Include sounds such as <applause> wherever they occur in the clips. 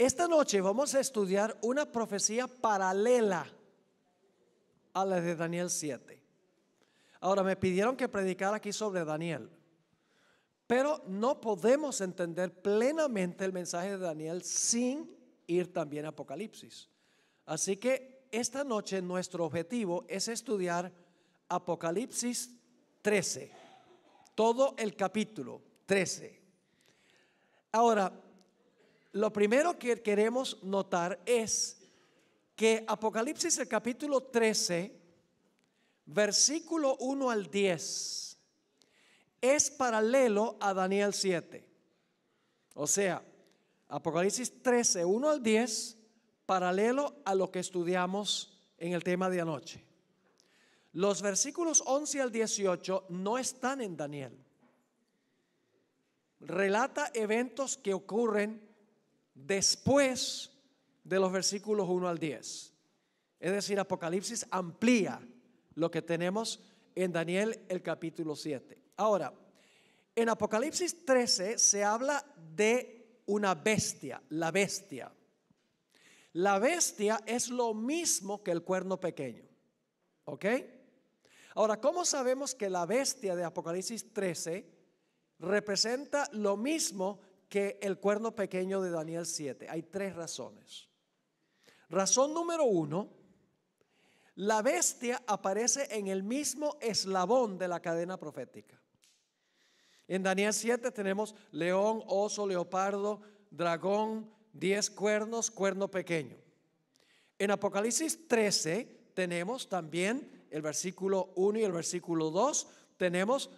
Esta noche vamos a estudiar una profecía paralela a la de Daniel 7. Ahora, me pidieron que predicara aquí sobre Daniel, pero no podemos entender plenamente el mensaje de Daniel sin ir también a Apocalipsis. Así que esta noche nuestro objetivo es estudiar Apocalipsis 13, todo el capítulo 13. Ahora, lo primero que queremos notar es que Apocalipsis el capítulo 13, versículo 1 al 10, es paralelo a Daniel 7. O sea, Apocalipsis 13, 1 al 10, paralelo a lo que estudiamos en el tema de anoche. Los versículos 11 al 18 no están en Daniel. Relata eventos que ocurren después de los versículos 1 al 10. Es decir, Apocalipsis amplía lo que tenemos en Daniel el capítulo 7. Ahora, en Apocalipsis 13 se habla de una bestia, la bestia. La bestia es lo mismo que el cuerno pequeño. ¿Ok? Ahora, ¿cómo sabemos que la bestia de Apocalipsis 13 representa lo mismo que el cuerno pequeño de Daniel 7. Hay tres razones. Razón número uno, la bestia aparece en el mismo eslabón de la cadena profética. En Daniel 7 tenemos león, oso, leopardo, dragón, diez cuernos, cuerno pequeño. En Apocalipsis 13 tenemos también el versículo 1 y el versículo 2, tenemos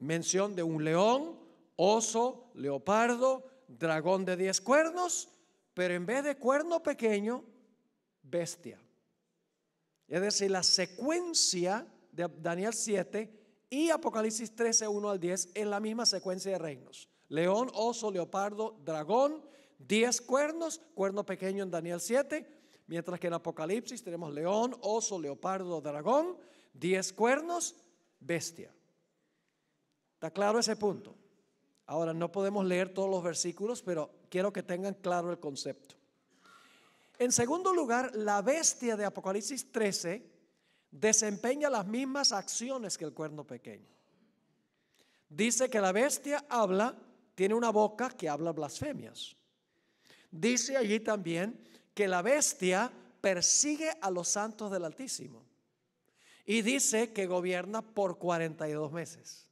mención de un león, oso, leopardo, dragón de diez cuernos, pero en vez de cuerno pequeño, bestia. Es decir, la secuencia de Daniel 7 y Apocalipsis 13, 1 al 10 en la misma secuencia de reinos. León, oso, leopardo, dragón, diez cuernos, cuerno pequeño en Daniel 7, mientras que en Apocalipsis tenemos león, oso, leopardo, dragón, diez cuernos, bestia. ¿Está claro ese punto? Ahora, no podemos leer todos los versículos, pero quiero que tengan claro el concepto. En segundo lugar, la bestia de Apocalipsis 13 desempeña las mismas acciones que el cuerno pequeño. Dice que la bestia habla, tiene una boca que habla blasfemias. Dice allí también que la bestia persigue a los santos del Altísimo. Y dice que gobierna por 42 meses.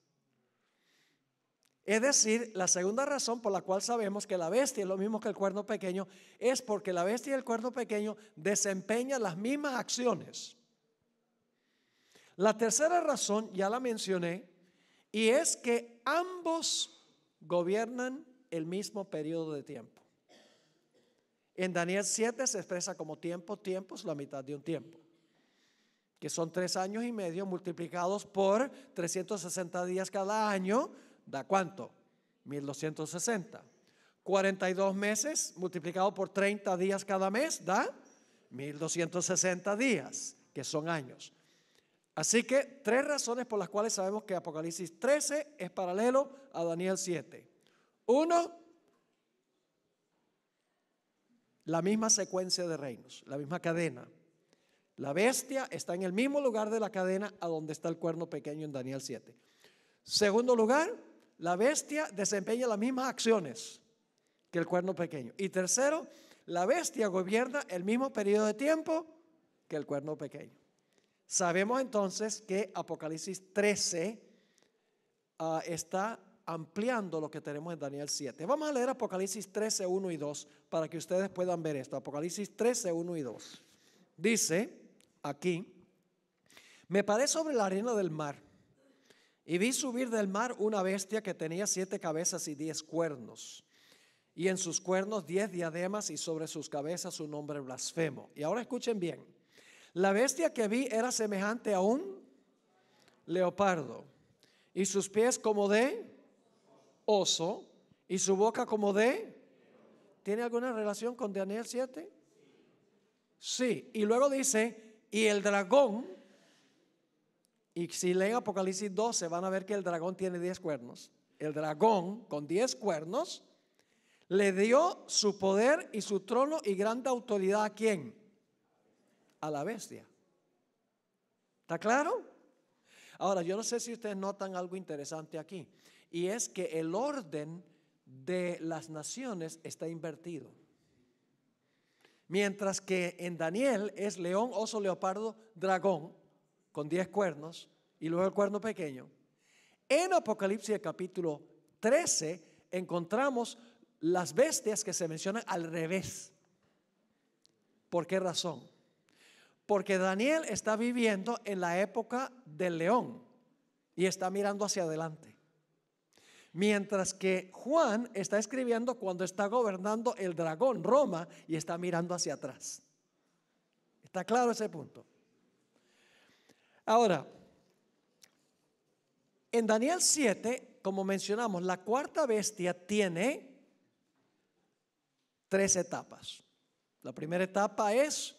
Es decir, la segunda razón por la cual sabemos que la bestia es lo mismo que el cuerno pequeño es porque la bestia y el cuerno pequeño desempeñan las mismas acciones. La tercera razón ya la mencioné y es que ambos gobiernan el mismo periodo de tiempo. En Daniel 7 se expresa como tiempo, tiempos, la mitad de un tiempo, que son tres años y medio multiplicados por 360 días cada año, da cuánto? 1260. 42 meses multiplicado por 30 días cada mes da 1260 días, que son años. Así que tres razones por las cuales sabemos que Apocalipsis 13 es paralelo a Daniel 7. Uno, la misma secuencia de reinos, la misma cadena. La bestia está en el mismo lugar de la cadena a donde está el cuerno pequeño en Daniel 7. Segundo lugar, la bestia desempeña las mismas acciones que el cuerno pequeño. Y tercero, la bestia gobierna el mismo periodo de tiempo que el cuerno pequeño. Sabemos entonces que Apocalipsis 13 ah, está ampliando lo que tenemos en Daniel 7. Vamos a leer Apocalipsis 13, 1 y 2 para que ustedes puedan ver esto. Apocalipsis 13, 1 y 2. Dice aquí, me paré sobre la arena del mar y vi subir del mar una bestia que tenía siete cabezas y diez cuernos, y en sus cuernos diez diademas y sobre sus cabezas un nombre blasfemo. Y ahora escuchen bien, la bestia que vi era semejante a un leopardo, y sus pies como de oso, y su boca como de... ¿Tiene alguna relación con Daniel 7? Sí, y luego dice, y el dragón y si leen Apocalipsis 12 van a ver que el dragón tiene 10 cuernos. El dragón con 10 cuernos le dio su poder y su trono y grande autoridad a quién? A la bestia. ¿Está claro? Ahora, yo no sé si ustedes notan algo interesante aquí, y es que el orden de las naciones está invertido. Mientras que en Daniel es león, oso, leopardo, dragón, con diez cuernos y luego el cuerno pequeño. En Apocalipsis capítulo 13 encontramos las bestias que se mencionan al revés. ¿Por qué razón? Porque Daniel está viviendo en la época del león y está mirando hacia adelante. Mientras que Juan está escribiendo cuando está gobernando el dragón Roma y está mirando hacia atrás. ¿Está claro ese punto? Ahora, en Daniel 7, como mencionamos, la cuarta bestia tiene tres etapas. La primera etapa es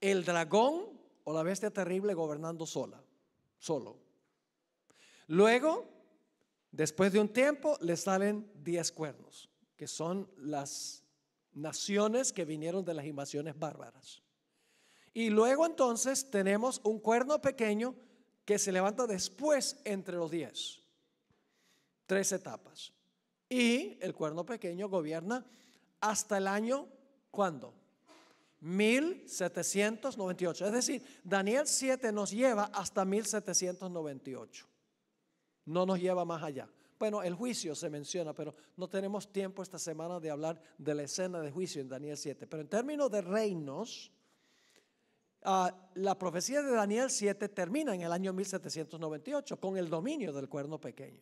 el dragón o la bestia terrible gobernando sola, solo. Luego, después de un tiempo, le salen diez cuernos, que son las naciones que vinieron de las invasiones bárbaras. Y luego entonces tenemos un cuerno pequeño que se levanta después entre los diez. Tres etapas. Y el cuerno pequeño gobierna hasta el año, ¿cuándo? 1798. Es decir, Daniel 7 nos lleva hasta 1798. No nos lleva más allá. Bueno, el juicio se menciona, pero no tenemos tiempo esta semana de hablar de la escena de juicio en Daniel 7. Pero en términos de reinos, Ah, la profecía de Daniel 7 termina en el año 1798 con el dominio del cuerno pequeño.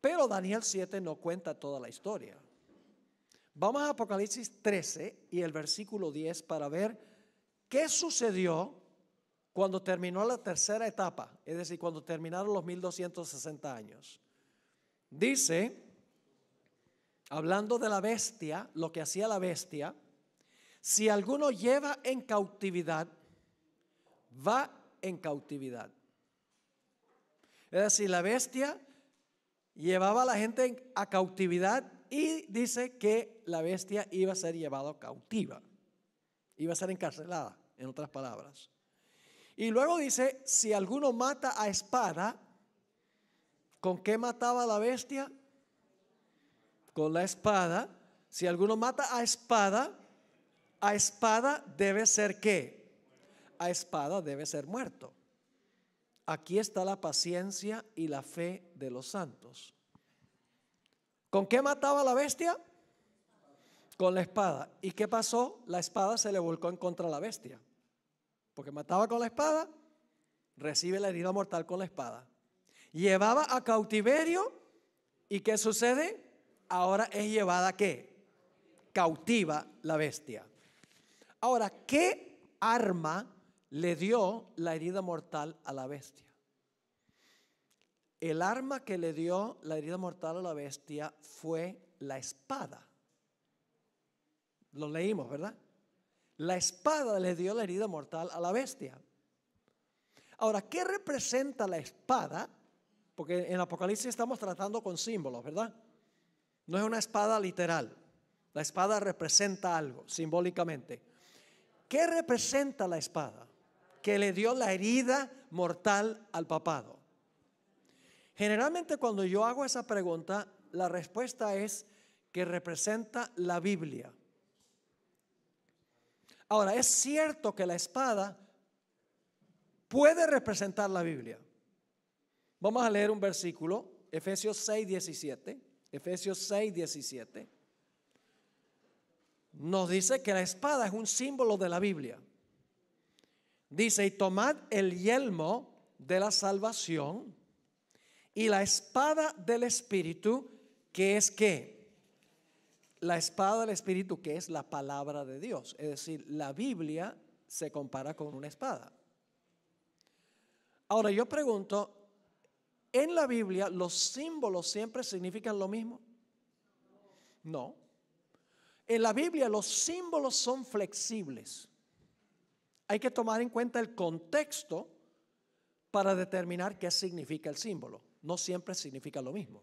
Pero Daniel 7 no cuenta toda la historia. Vamos a Apocalipsis 13 y el versículo 10 para ver qué sucedió cuando terminó la tercera etapa, es decir, cuando terminaron los 1260 años. Dice, hablando de la bestia, lo que hacía la bestia, si alguno lleva en cautividad, va en cautividad. Es decir, la bestia llevaba a la gente a cautividad y dice que la bestia iba a ser llevada cautiva, iba a ser encarcelada, en otras palabras. Y luego dice, si alguno mata a espada, ¿con qué mataba la bestia? Con la espada. Si alguno mata a espada, a espada debe ser qué? A espada debe ser muerto. Aquí está la paciencia y la fe de los santos. ¿Con qué mataba la bestia? Con la espada. ¿Y qué pasó? La espada se le volcó en contra la bestia. Porque mataba con la espada, recibe la herida mortal con la espada. Llevaba a cautiverio y ¿qué sucede? Ahora es llevada qué? Cautiva la bestia. Ahora, ¿qué arma le dio la herida mortal a la bestia? El arma que le dio la herida mortal a la bestia fue la espada. Lo leímos, ¿verdad? La espada le dio la herida mortal a la bestia. Ahora, ¿qué representa la espada? Porque en Apocalipsis estamos tratando con símbolos, ¿verdad? No es una espada literal. La espada representa algo simbólicamente. ¿Qué representa la espada? Que le dio la herida mortal al papado. Generalmente cuando yo hago esa pregunta, la respuesta es que representa la Biblia. Ahora, es cierto que la espada puede representar la Biblia. Vamos a leer un versículo, Efesios 6, 17. Efesios 6, 17 nos dice que la espada es un símbolo de la Biblia. Dice, y tomad el yelmo de la salvación y la espada del Espíritu, que es qué? La espada del Espíritu, que es la palabra de Dios. Es decir, la Biblia se compara con una espada. Ahora yo pregunto, ¿en la Biblia los símbolos siempre significan lo mismo? No. En la Biblia los símbolos son flexibles. Hay que tomar en cuenta el contexto para determinar qué significa el símbolo. No siempre significa lo mismo.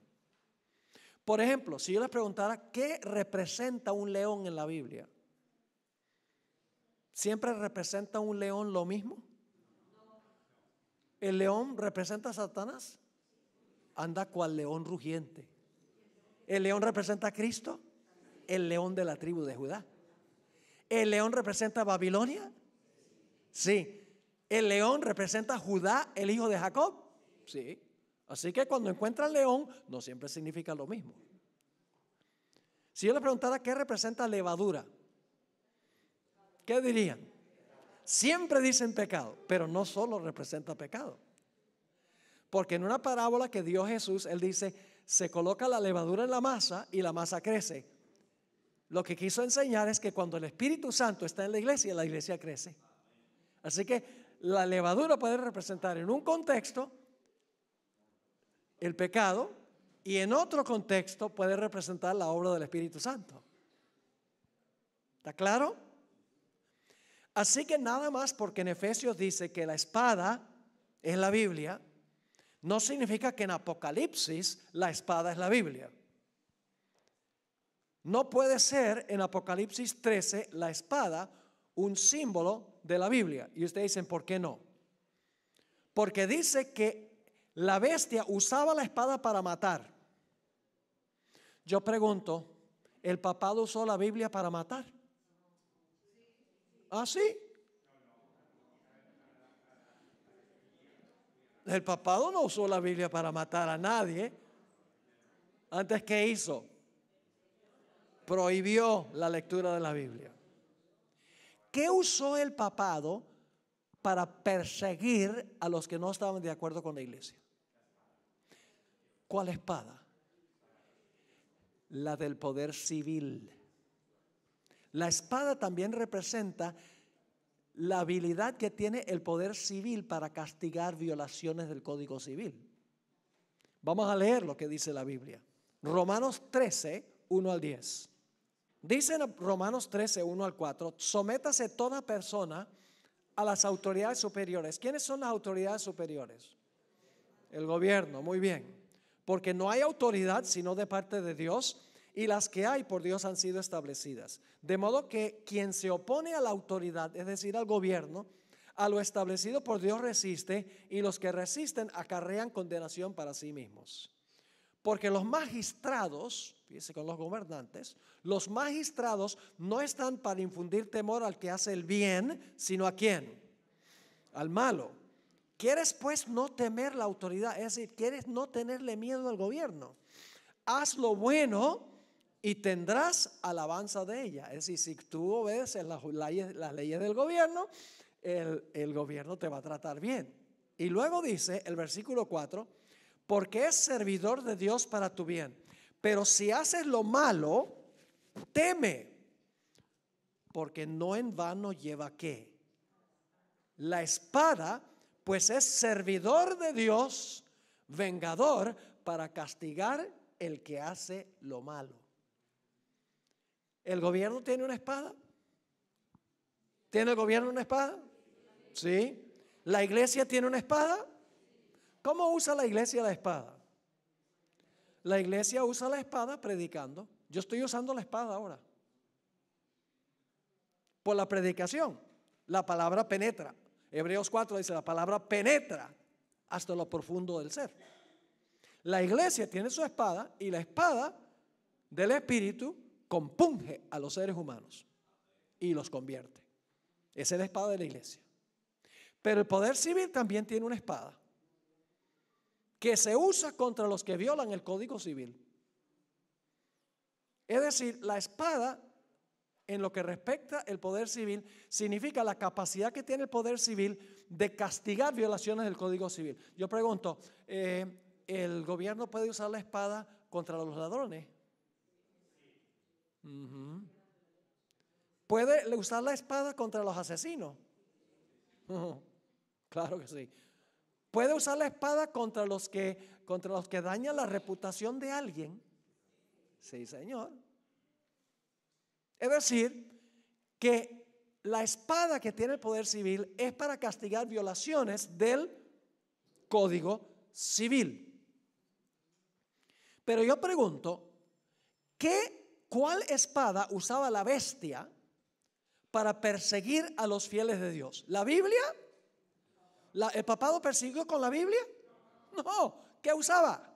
Por ejemplo, si yo les preguntara qué representa un león en la Biblia, ¿siempre representa un león lo mismo? ¿El león representa a Satanás? Anda cual león rugiente. ¿El león representa a Cristo? el león de la tribu de Judá. ¿El león representa Babilonia? Sí. ¿El león representa a Judá, el hijo de Jacob? Sí. Así que cuando encuentra el león, no siempre significa lo mismo. Si yo le preguntara qué representa levadura, ¿qué dirían? Siempre dicen pecado, pero no solo representa pecado. Porque en una parábola que dio Jesús, Él dice, se coloca la levadura en la masa y la masa crece. Lo que quiso enseñar es que cuando el Espíritu Santo está en la iglesia, la iglesia crece. Así que la levadura puede representar en un contexto el pecado y en otro contexto puede representar la obra del Espíritu Santo. ¿Está claro? Así que nada más porque en Efesios dice que la espada es la Biblia, no significa que en Apocalipsis la espada es la Biblia. No puede ser en Apocalipsis 13 la espada un símbolo de la Biblia. Y ustedes dicen, ¿por qué no? Porque dice que la bestia usaba la espada para matar. Yo pregunto, ¿el papado usó la Biblia para matar? ¿Ah, sí? El papado no usó la Biblia para matar a nadie. Antes, ¿qué hizo? prohibió la lectura de la Biblia. ¿Qué usó el papado para perseguir a los que no estaban de acuerdo con la iglesia? ¿Cuál espada? La del poder civil. La espada también representa la habilidad que tiene el poder civil para castigar violaciones del Código Civil. Vamos a leer lo que dice la Biblia. Romanos 13, 1 al 10. Dice Romanos 13, 1 al 4, sométase toda persona a las autoridades superiores. ¿Quiénes son las autoridades superiores? El gobierno, muy bien. Porque no hay autoridad sino de parte de Dios y las que hay por Dios han sido establecidas. De modo que quien se opone a la autoridad, es decir, al gobierno, a lo establecido por Dios resiste y los que resisten acarrean condenación para sí mismos. Porque los magistrados, fíjese con los gobernantes, los magistrados no están para infundir temor al que hace el bien, sino a quién? Al malo. ¿Quieres pues no temer la autoridad? Es decir, ¿quieres no tenerle miedo al gobierno? Haz lo bueno y tendrás alabanza de ella. Es decir, si tú obedeces las, las leyes del gobierno, el, el gobierno te va a tratar bien. Y luego dice el versículo 4 porque es servidor de Dios para tu bien. Pero si haces lo malo, teme, porque no en vano lleva qué. La espada, pues es servidor de Dios, vengador, para castigar el que hace lo malo. ¿El gobierno tiene una espada? ¿Tiene el gobierno una espada? Sí. ¿La iglesia tiene una espada? ¿Cómo usa la iglesia la espada? La iglesia usa la espada predicando. Yo estoy usando la espada ahora. Por la predicación, la palabra penetra. Hebreos 4 dice, la palabra penetra hasta lo profundo del ser. La iglesia tiene su espada y la espada del Espíritu compunge a los seres humanos y los convierte. Esa es la espada de la iglesia. Pero el poder civil también tiene una espada que se usa contra los que violan el Código Civil. Es decir, la espada, en lo que respecta el poder civil, significa la capacidad que tiene el poder civil de castigar violaciones del Código Civil. Yo pregunto, eh, ¿el gobierno puede usar la espada contra los ladrones? ¿Puede usar la espada contra los asesinos? <laughs> Claro que sí. Puede usar la espada contra los que contra los que dañan la reputación de alguien. Sí, Señor. Es decir, que la espada que tiene el poder civil es para castigar violaciones del Código Civil. Pero yo pregunto, ¿qué cuál espada usaba la bestia para perseguir a los fieles de Dios? ¿La Biblia? ¿El papado persiguió con la Biblia? No, ¿qué usaba?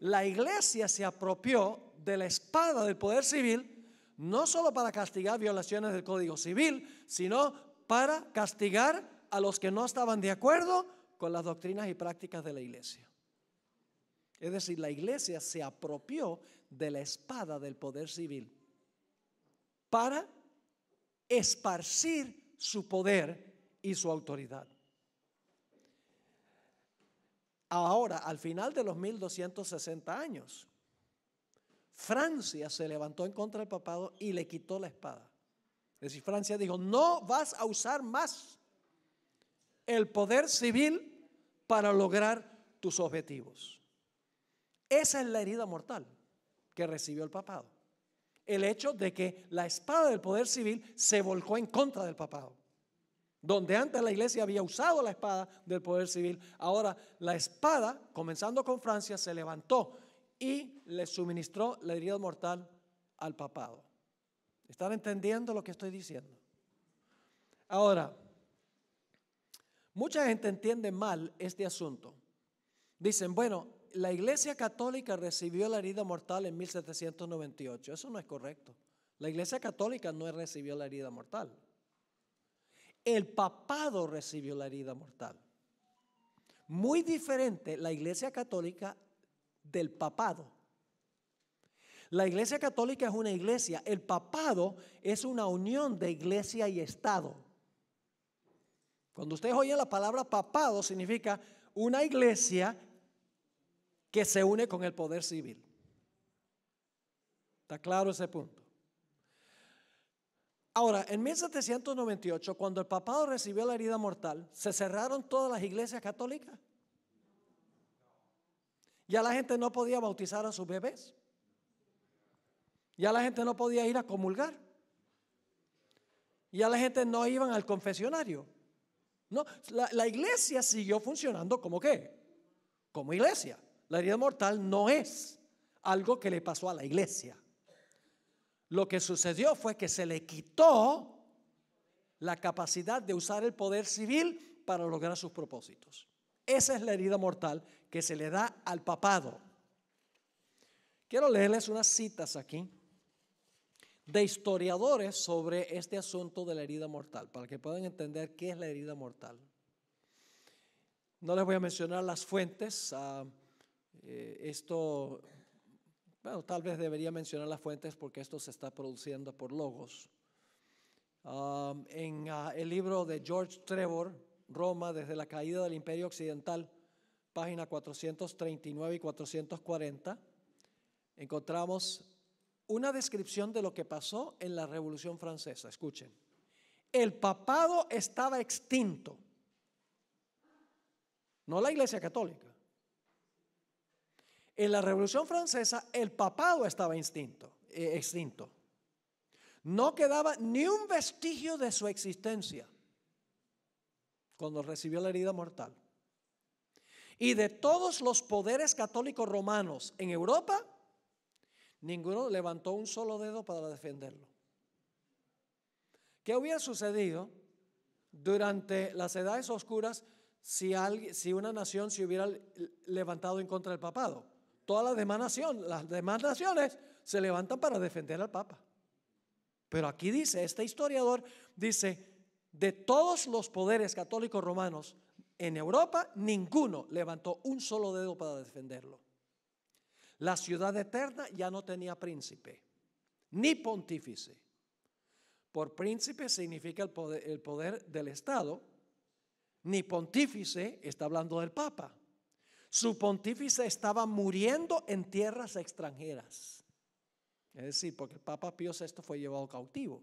La iglesia se apropió de la espada del poder civil, no solo para castigar violaciones del Código Civil, sino para castigar a los que no estaban de acuerdo con las doctrinas y prácticas de la iglesia. Es decir, la iglesia se apropió de la espada del poder civil para esparcir su poder y su autoridad. Ahora, al final de los 1260 años, Francia se levantó en contra del papado y le quitó la espada. Es decir, Francia dijo, no vas a usar más el poder civil para lograr tus objetivos. Esa es la herida mortal que recibió el papado. El hecho de que la espada del poder civil se volcó en contra del papado. Donde antes la iglesia había usado la espada del poder civil, ahora la espada, comenzando con Francia, se levantó y le suministró la herida mortal al papado. ¿Están entendiendo lo que estoy diciendo? Ahora, mucha gente entiende mal este asunto. Dicen, bueno, la Iglesia Católica recibió la herida mortal en 1798. Eso no es correcto. La Iglesia Católica no recibió la herida mortal. El papado recibió la herida mortal. Muy diferente la iglesia católica del papado. La iglesia católica es una iglesia, el papado es una unión de iglesia y Estado. Cuando ustedes oyen la palabra papado significa una iglesia que se une con el poder civil. ¿Está claro ese punto? Ahora, en 1798, cuando el papado recibió la herida mortal, se cerraron todas las iglesias católicas. Ya la gente no podía bautizar a sus bebés. Ya la gente no podía ir a comulgar. Ya la gente no iban al confesionario. No, la, la iglesia siguió funcionando como qué? Como iglesia. La herida mortal no es algo que le pasó a la iglesia. Lo que sucedió fue que se le quitó la capacidad de usar el poder civil para lograr sus propósitos. Esa es la herida mortal que se le da al papado. Quiero leerles unas citas aquí de historiadores sobre este asunto de la herida mortal, para que puedan entender qué es la herida mortal. No les voy a mencionar las fuentes, ah, eh, esto bueno, tal vez debería mencionar las fuentes porque esto se está produciendo por logos. en ah, el libro de George Trevor, Roma desde la caída del Imperio Occidental, página 439 y 440, encontramos una descripción de lo que pasó en la Revolución Francesa. Escuchen, el papado estaba extinto, no la Iglesia Católica. En la Revolución Francesa el papado estaba extinto, eh, extinto. No quedaba ni un vestigio de su existencia cuando recibió la herida mortal. Y de todos los poderes católicos romanos en Europa, ninguno levantó un solo dedo para defenderlo. ¿Qué hubiera sucedido durante las edades oscuras si, alguien, si una nación se hubiera levantado en contra del papado? todas las demás naciones, las se levantan para defender al Papa. Pero aquí dice, este historiador dice, de todos los poderes católicos romanos en Europa, ninguno levantó un solo dedo para defenderlo. La ciudad eterna ya no tenía príncipe, ni pontífice. Por príncipe significa el poder, el poder del Estado, ni pontífice está hablando del Papa su pontífice estaba muriendo en tierras extranjeras. Es decir, porque el Papa Pío VI fue llevado cautivo.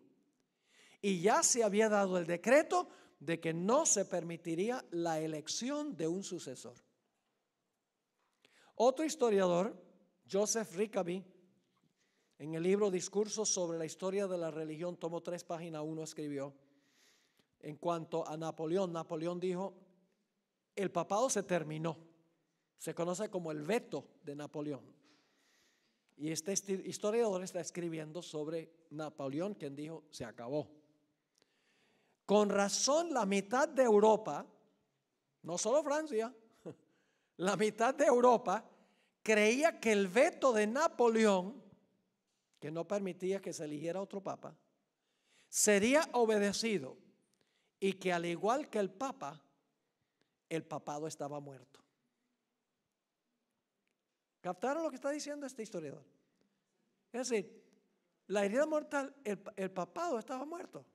Y ya se había dado el decreto de que no se permitiría la elección de un sucesor. Otro historiador, Joseph Rickaby, en el libro Discursos sobre la historia de la religión, tomó tres páginas. Uno escribió, en cuanto a Napoleón, Napoleón dijo, el papado se terminó. Se conoce como el veto de Napoleón. Y este historiador está escribiendo sobre Napoleón, quien dijo, se acabó. Con razón, la mitad de Europa, no solo Francia, <laughs> la mitad de Europa creía que el veto de Napoleón, que no permitía que se eligiera otro papa, sería obedecido y que al igual que el papa, el papado estaba muerto. ¿Captaron lo que está diciendo este historiador? Es decir, la herida mortal, el, papado estaba muerto.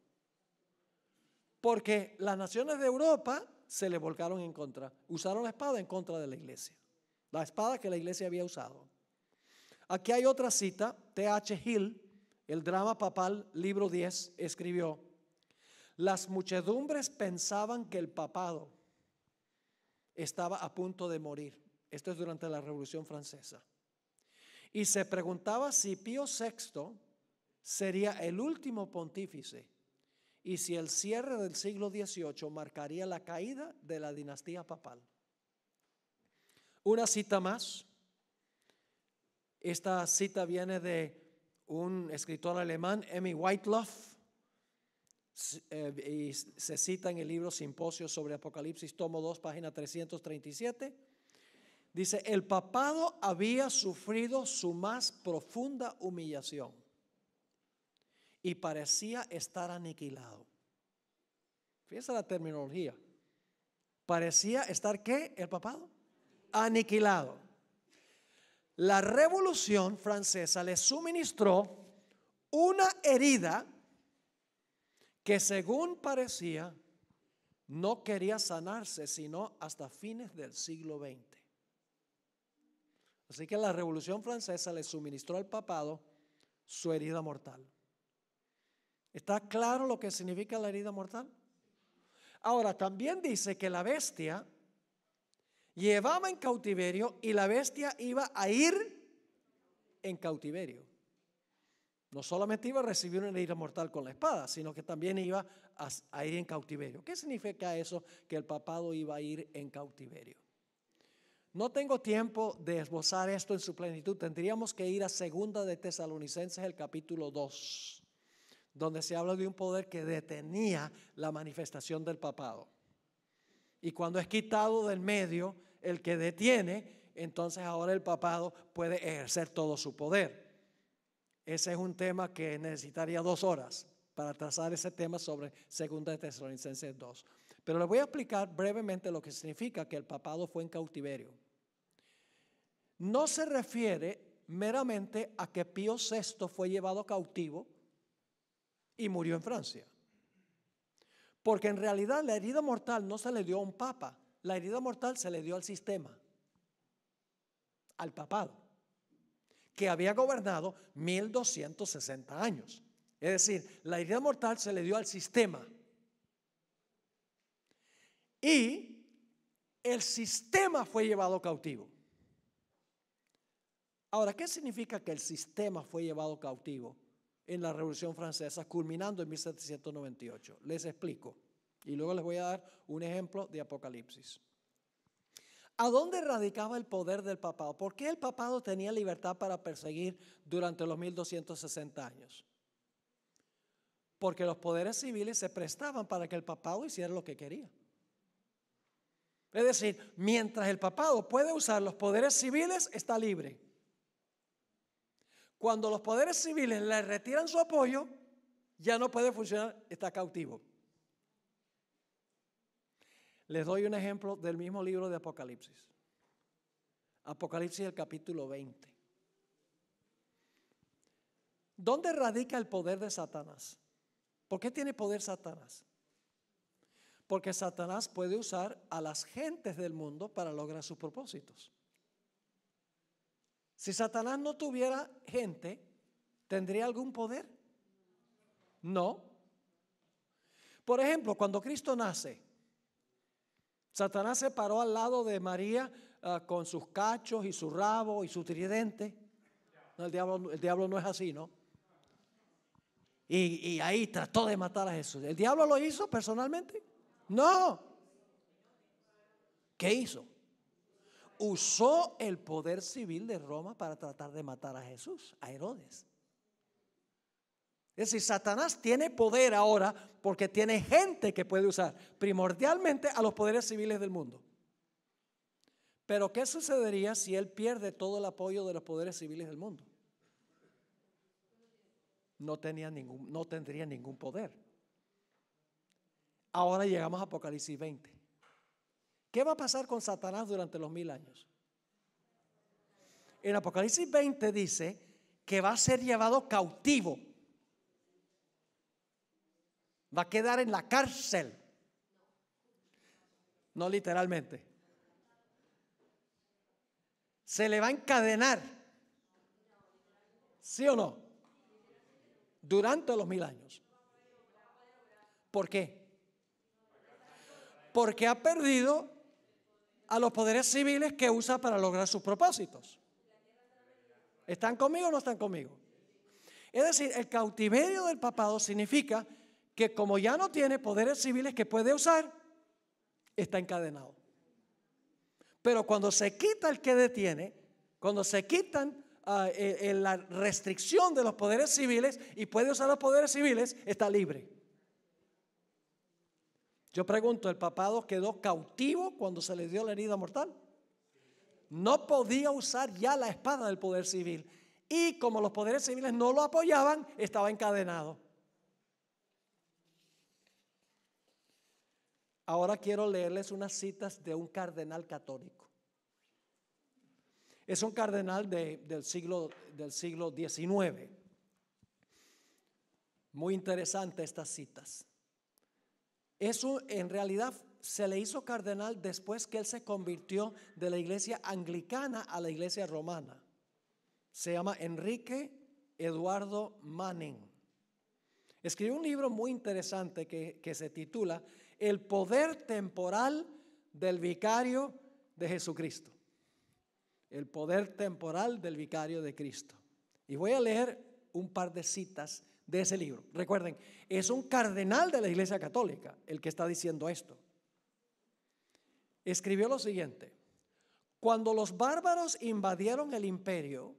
Porque las naciones de Europa se le volcaron en contra, usaron la espada en contra de la iglesia, la espada que la iglesia había usado. Aquí hay otra cita, T.H. Hill, el drama papal, libro 10, escribió, las muchedumbres pensaban que el papado estaba a punto de morir. Esto es durante la Revolución Francesa. Y se preguntaba si Pío VI sería el último pontífice y si el cierre del siglo XVIII marcaría la caída de la dinastía papal. Una cita más. Esta cita viene de un escritor alemán, Emmy Whiteloff, eh, y se cita en el libro Simposio sobre Apocalipsis, tomo 2, página 337. Dice, el papado había sufrido su más profunda humillación y parecía estar aniquilado. Fíjense la terminología. Parecía estar qué, el papado? Aniquilado. La revolución francesa le suministró una herida que según parecía no quería sanarse sino hasta fines del siglo XX. Así que la Revolución Francesa le suministró al papado su herida mortal. ¿Está claro lo que significa la herida mortal? Ahora, también dice que la bestia llevaba en cautiverio y la bestia iba a ir en cautiverio. No solamente iba a recibir una herida mortal con la espada, sino que también iba a, ir en cautiverio. ¿Qué significa eso? Que el papado iba a ir en cautiverio. No tengo tiempo de esbozar esto en su plenitud. Tendríamos que ir a segunda de Tesalonicenses, el capítulo 2, donde se habla de un poder que detenía la manifestación del papado. Y cuando es quitado del medio, el que detiene, entonces ahora el papado puede ejercer todo su poder. Ese es un tema que necesitaría dos horas para trazar ese tema sobre segunda de Tesalonicenses 2. Pero le voy a explicar brevemente lo que significa que el papado fue en cautiverio no se refiere meramente a que Pío VI fue llevado cautivo y murió en Francia. Porque en realidad la herida mortal no se le dio a un papa, la herida mortal se le dio al sistema, al papado, que había gobernado 1260 años. Es decir, la herida mortal se le dio al sistema. Y el sistema fue llevado cautivo. Ahora, ¿qué significa que el sistema fue llevado cautivo en la Revolución Francesa, culminando en 1798? Les explico. Y luego les voy a dar un ejemplo de Apocalipsis. ¿A dónde radicaba el poder del papado? ¿Por qué el papado tenía libertad para perseguir durante los 1260 años? Porque los poderes civiles se prestaban para que el papado hiciera lo que quería. Es decir, mientras el papado puede usar los poderes civiles, está libre. Cuando los poderes civiles le retiran su apoyo, ya no puede funcionar, está cautivo. Les doy un ejemplo del mismo libro de Apocalipsis. Apocalipsis el capítulo 20. ¿Dónde radica el poder de Satanás? ¿Por qué tiene poder Satanás? Porque Satanás puede usar a las gentes del mundo para lograr sus propósitos. Si Satanás no tuviera gente, ¿tendría algún poder? No. Por ejemplo, cuando Cristo nace, Satanás se paró al lado de María ah, con sus cachos y su rabo y su tridente. el, diablo, no es así, ¿no? Y, y, ahí trató de matar a Jesús. ¿El diablo lo hizo personalmente? No. ¿Qué hizo? usó el poder civil de Roma para tratar de matar a Jesús, a Herodes. Es decir, Satanás tiene poder ahora porque tiene gente que puede usar primordialmente a los poderes civiles del mundo. Pero ¿qué sucedería si él pierde todo el apoyo de los poderes civiles del mundo? No, tenía ningún, no tendría ningún poder. Ahora llegamos a Apocalipsis 20. ¿Qué va a pasar con Satanás durante los mil años? En Apocalipsis 20 dice que va a ser llevado cautivo. Va a quedar en la cárcel. No literalmente. Se le va a encadenar. ¿Sí o no? Durante los mil años. ¿Por qué? Porque ha perdido a los poderes civiles que usa para lograr sus propósitos. ¿Están conmigo o no están conmigo? Es decir, el cautiverio del papado significa que como ya no tiene poderes civiles que puede usar, está encadenado. Pero cuando se quita el que detiene, cuando se quitan ah, eh, eh, la restricción de los poderes civiles y puede usar los poderes civiles, está libre. Yo pregunto, ¿el papado quedó cautivo cuando se le dio la herida mortal? No podía usar ya la espada del poder civil. Y como los poderes civiles no lo apoyaban, estaba encadenado. Ahora quiero leerles unas citas de un cardenal católico. Es un cardenal del, siglo, del siglo XIX. Muy interesante estas citas. Eso en realidad se le hizo cardenal después que él se convirtió de la iglesia anglicana a la iglesia romana. Se llama Enrique Eduardo Manning. Escribió un libro muy interesante que, que se titula El poder temporal del vicario de Jesucristo. El poder temporal del vicario de Cristo. Y voy a leer un par de citas de ese libro. Recuerden, es un cardenal de la Iglesia Católica el que está diciendo esto. Escribió lo siguiente, cuando los bárbaros invadieron el imperio,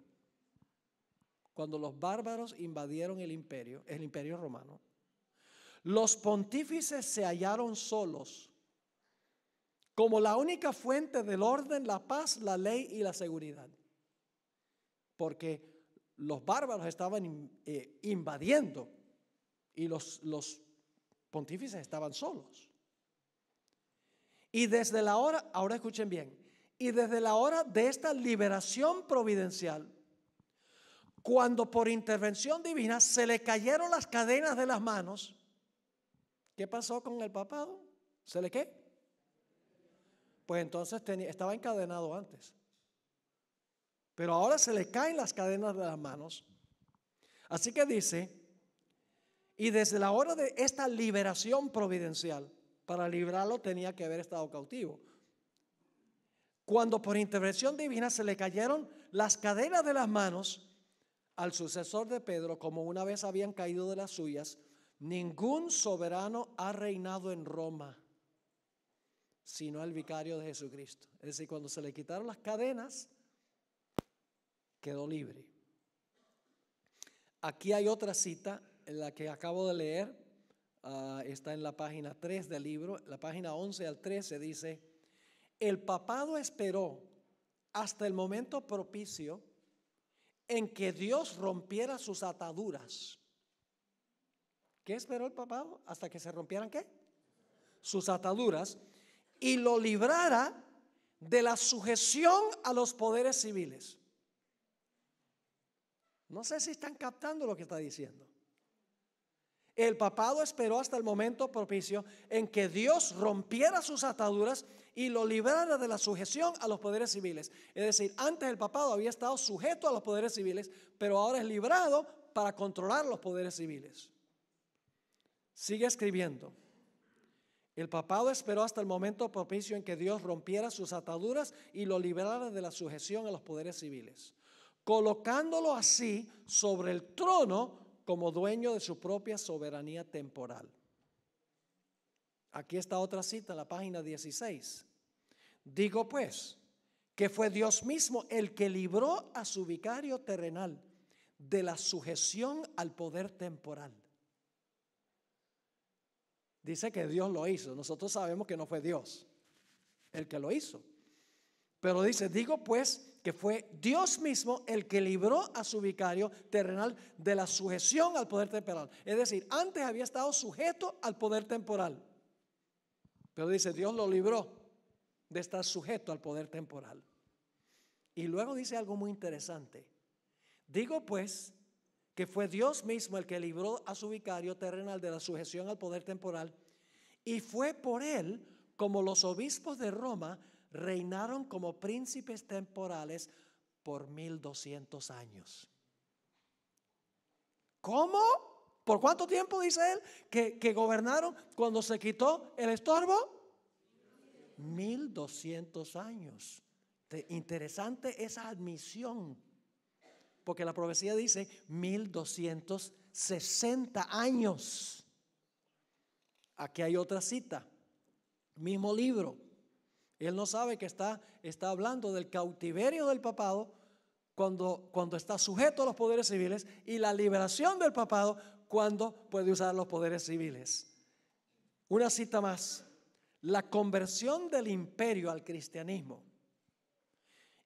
cuando los bárbaros invadieron el imperio, el imperio romano, los pontífices se hallaron solos como la única fuente del orden, la paz, la ley y la seguridad. Porque los bárbaros estaban eh, invadiendo y los, los pontífices estaban solos. Y desde la hora, ahora escuchen bien, y desde la hora de esta liberación providencial, cuando por intervención divina se le cayeron las cadenas de las manos, ¿qué pasó con el papado? ¿Se le qué? Pues entonces estaba encadenado antes. Pero ahora se le caen las cadenas de las manos. Así que dice, y desde la hora de esta liberación providencial, para librarlo tenía que haber estado cautivo. Cuando por intervención divina se le cayeron las cadenas de las manos al sucesor de Pedro, como una vez habían caído de las suyas, ningún soberano ha reinado en Roma, sino el vicario de Jesucristo. Es decir, cuando se le quitaron las cadenas, quedó libre. Aquí hay otra cita, en la que acabo de leer, ah, está en la página 3 del libro, la página 11 al 13 dice, el papado esperó hasta el momento propicio en que Dios rompiera sus ataduras. ¿Qué esperó el papado? Hasta que se rompieran qué? Sus ataduras y lo librara de la sujeción a los poderes civiles. No sé si están captando lo que está diciendo. El papado esperó hasta el momento propicio en que Dios rompiera sus ataduras y lo librara de la sujeción a los poderes civiles. Es decir, antes el papado había estado sujeto a los poderes civiles, pero ahora es librado para controlar los poderes civiles. Sigue escribiendo. El papado esperó hasta el momento propicio en que Dios rompiera sus ataduras y lo librara de la sujeción a los poderes civiles colocándolo así sobre el trono como dueño de su propia soberanía temporal. Aquí está otra cita, la página 16. Digo pues que fue Dios mismo el que libró a su vicario terrenal de la sujeción al poder temporal. Dice que Dios lo hizo. Nosotros sabemos que no fue Dios el que lo hizo. Pero dice, digo pues que fue Dios mismo el que libró a su vicario terrenal de la sujeción al poder temporal. Es decir, antes había estado sujeto al poder temporal. Pero dice, Dios lo libró de estar sujeto al poder temporal. Y luego dice algo muy interesante. Digo pues que fue Dios mismo el que libró a su vicario terrenal de la sujeción al poder temporal y fue por él como los obispos de Roma reinaron como príncipes temporales por 1200 años. ¿Cómo? ¿Por cuánto tiempo dice él que, que gobernaron cuando se quitó el estorbo? 1200 años. Interesante esa admisión, porque la profecía dice 1260 años. Aquí hay otra cita, mismo libro, él no sabe que está, está hablando del cautiverio del papado cuando, cuando está sujeto a los poderes civiles y la liberación del papado cuando puede usar los poderes civiles. Una cita más. La conversión del imperio al cristianismo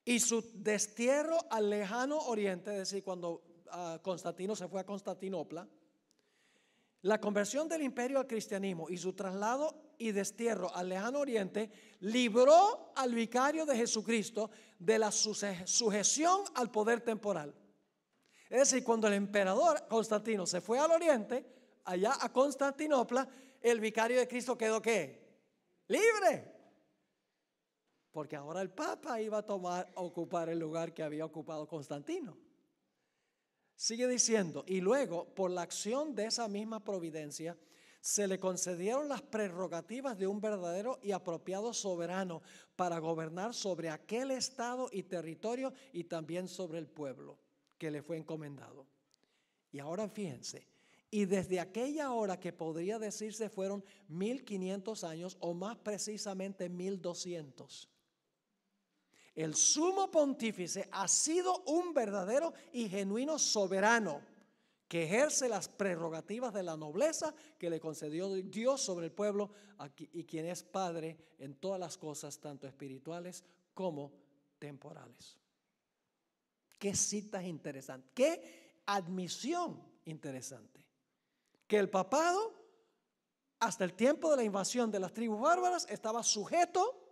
y su destierro al lejano oriente, es decir, cuando ah, Constantino se fue a Constantinopla, la conversión del imperio al cristianismo y su traslado y destierro al lejano oriente libró al vicario de Jesucristo de la sujeción al poder temporal. Es decir, cuando el emperador Constantino se fue al oriente, allá a Constantinopla, el vicario de Cristo quedó qué? Libre. Porque ahora el Papa iba a tomar, a ocupar el lugar que había ocupado Constantino. Sigue diciendo, y luego, por la acción de esa misma providencia, se le concedieron las prerrogativas de un verdadero y apropiado soberano para gobernar sobre aquel estado y territorio y también sobre el pueblo que le fue encomendado. Y ahora fíjense, y desde aquella hora que podría decirse fueron 1500 años o más precisamente 1200 el sumo pontífice ha sido un verdadero y genuino soberano que ejerce las prerrogativas de la nobleza que le concedió Dios sobre el pueblo y quien es Padre en todas las cosas, tanto espirituales como temporales. Qué citas interesante, qué admisión interesante. Que el papado, hasta el tiempo de la invasión de las tribus bárbaras, estaba sujeto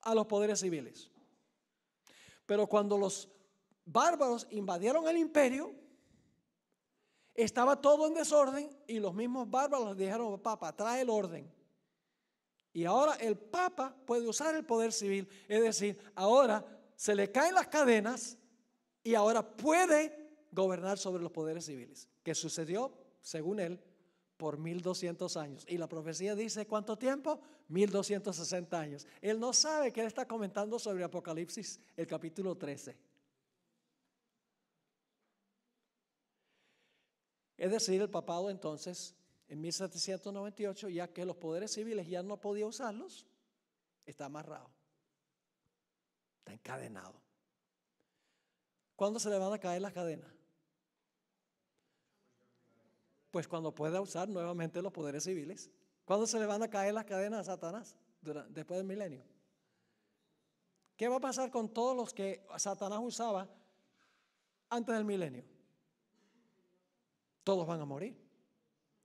a los poderes civiles. Pero cuando los bárbaros invadieron el imperio, estaba todo en desorden y los mismos bárbaros dijeron, Papa, trae el orden. Y ahora el Papa puede usar el poder civil, es decir, ahora se le caen las cadenas y ahora puede gobernar sobre los poderes civiles, que sucedió, según él, por 1200 años. Y la profecía dice cuánto tiempo? 1260 años. Él no sabe que él está comentando sobre Apocalipsis, el capítulo 13. Es decir, el papado entonces, en 1798, ya que los poderes civiles ya no podía usarlos, está amarrado, está encadenado. ¿Cuándo se le van a caer las cadenas? pues cuando pueda usar nuevamente los poderes civiles. ¿Cuándo se le van a caer las cadenas a Satanás? después del milenio. ¿Qué va a pasar con todos los que Satanás usaba antes del milenio? Todos van a morir.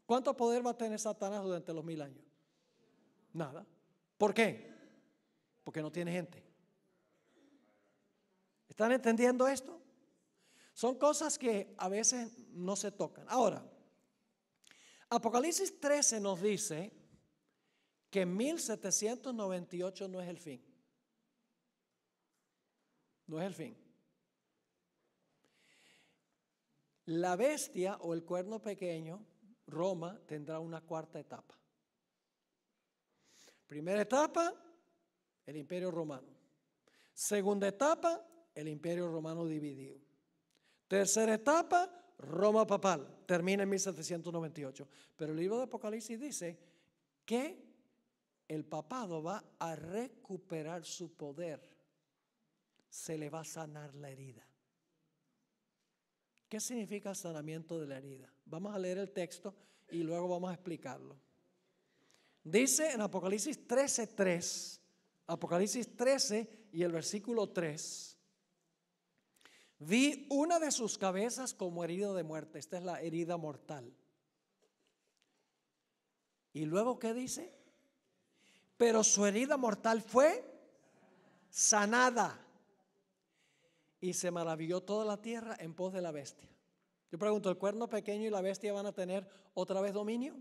¿Cuánto poder va a tener Satanás durante los mil años? Nada. ¿Por qué? Porque no tiene gente. ¿Están entendiendo esto? Son cosas que a veces no se tocan. Ahora, Apocalipsis 13 nos dice que 1798 no es el fin. No es el fin. La bestia o el cuerno pequeño, Roma, tendrá una cuarta etapa. Primera etapa, el imperio romano. Segunda etapa, el imperio romano dividido. Tercera etapa, Roma papal, termina en 1798. Pero el libro de Apocalipsis dice que el papado va a recuperar su poder, se le va a sanar la herida. ¿Qué significa sanamiento de la herida? Vamos a leer el texto y luego vamos a explicarlo. Dice en Apocalipsis 13:3, Apocalipsis 13 y el versículo 3, Vi una de sus cabezas como herido de muerte. Esta es la herida mortal. ¿Y luego qué dice? Pero su herida mortal fue sanada. Y se maravilló toda la tierra en pos de la bestia. Yo pregunto, ¿el cuerno pequeño y la bestia van a tener otra vez dominio?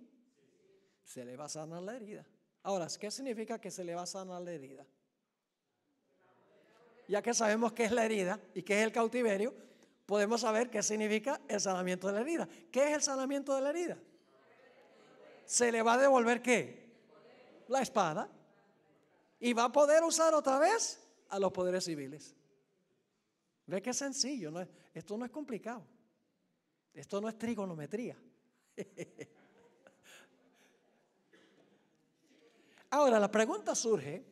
Se le va a sanar la herida. Ahora, ¿qué significa que se le va a sanar la herida? ya que sabemos qué es la herida y qué es el cautiverio, podemos saber qué significa el sanamiento de la herida. ¿Qué es el sanamiento de la herida? Se le va a devolver qué? La espada. Y va a poder usar otra vez a los poderes civiles. Ve que sencillo, esto no es complicado. Esto no es trigonometría. <laughs> Ahora, la pregunta surge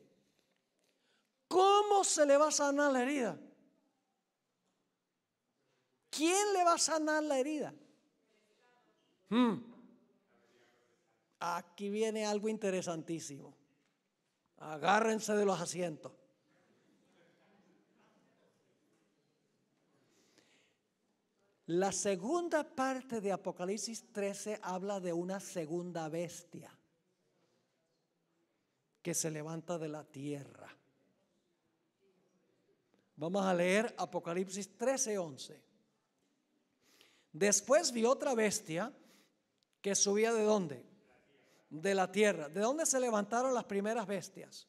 ¿Cómo se le va a sanar la herida? ¿Quién le va a sanar la herida? Hmm. Aquí viene algo interesantísimo. Agárrense de los asientos. La segunda parte de Apocalipsis 13 habla de una segunda bestia que se levanta de la tierra. Vamos a leer Apocalipsis 13.11 Después vi otra bestia que subía de dónde? De la tierra. ¿De dónde se levantaron las primeras bestias?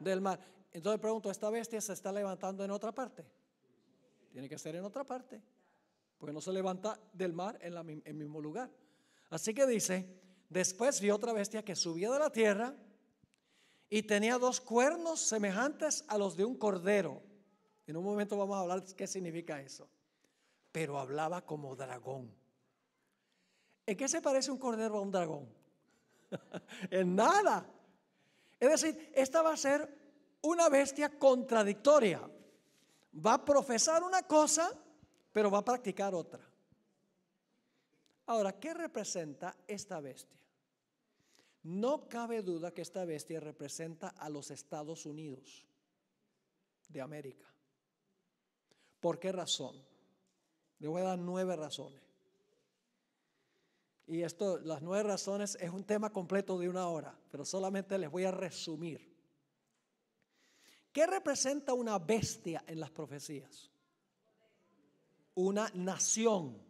Del mar. Entonces pregunto, ¿esta bestia se está levantando en otra parte? Tiene que ser en otra parte. Porque no se levanta del mar en el mismo lugar. Así que dice, después vi otra bestia que subía de la tierra y tenía dos cuernos semejantes a los de un cordero en un momento vamos a hablar qué significa eso. Pero hablaba como dragón. ¿En qué se parece un cordero a un dragón? <laughs> en nada. Es decir, esta va a ser una bestia contradictoria. Va a profesar una cosa, pero va a practicar otra. Ahora, ¿qué representa esta bestia? No cabe duda que esta bestia representa a los Estados Unidos de América. ¿Por qué razón? Le voy a dar nueve razones. Y esto, las nueve razones, es un tema completo de una hora, pero solamente les voy a resumir. ¿Qué representa una bestia en las profecías? Una nación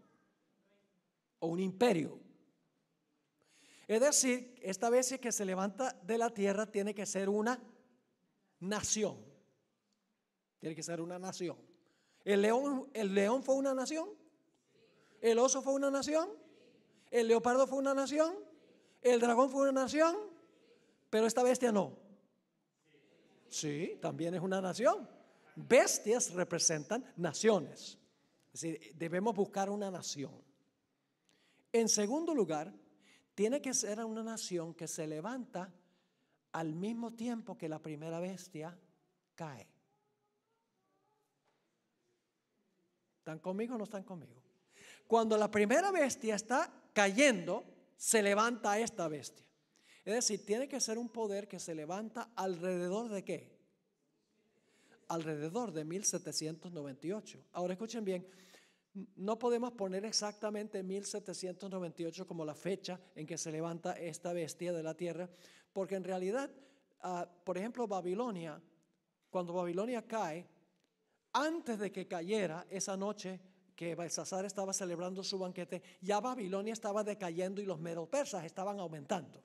o un imperio. Es decir, esta bestia que se levanta de la tierra tiene que ser una nación. Tiene que ser una nación. ¿El león, el león fue una nación? ¿El oso fue una nación? ¿El leopardo fue una nación? ¿El dragón fue una nación? Pero esta bestia no. Sí, también es una nación. Bestias representan naciones. Es debemos buscar una nación. En segundo lugar, tiene que ser una nación que se levanta al mismo tiempo que la primera bestia cae. ¿Están conmigo o no están conmigo? Cuando la primera bestia está cayendo, se levanta esta bestia. Es decir, tiene que ser un poder que se levanta alrededor de qué? Alrededor de 1798. Ahora escuchen bien, no podemos poner exactamente 1798 como la fecha en que se levanta esta bestia de la tierra, porque en realidad, ah, por ejemplo, Babilonia, cuando Babilonia cae, antes de que cayera esa noche que Balsasar estaba celebrando su banquete, ya Babilonia estaba decayendo y los medos persas estaban aumentando.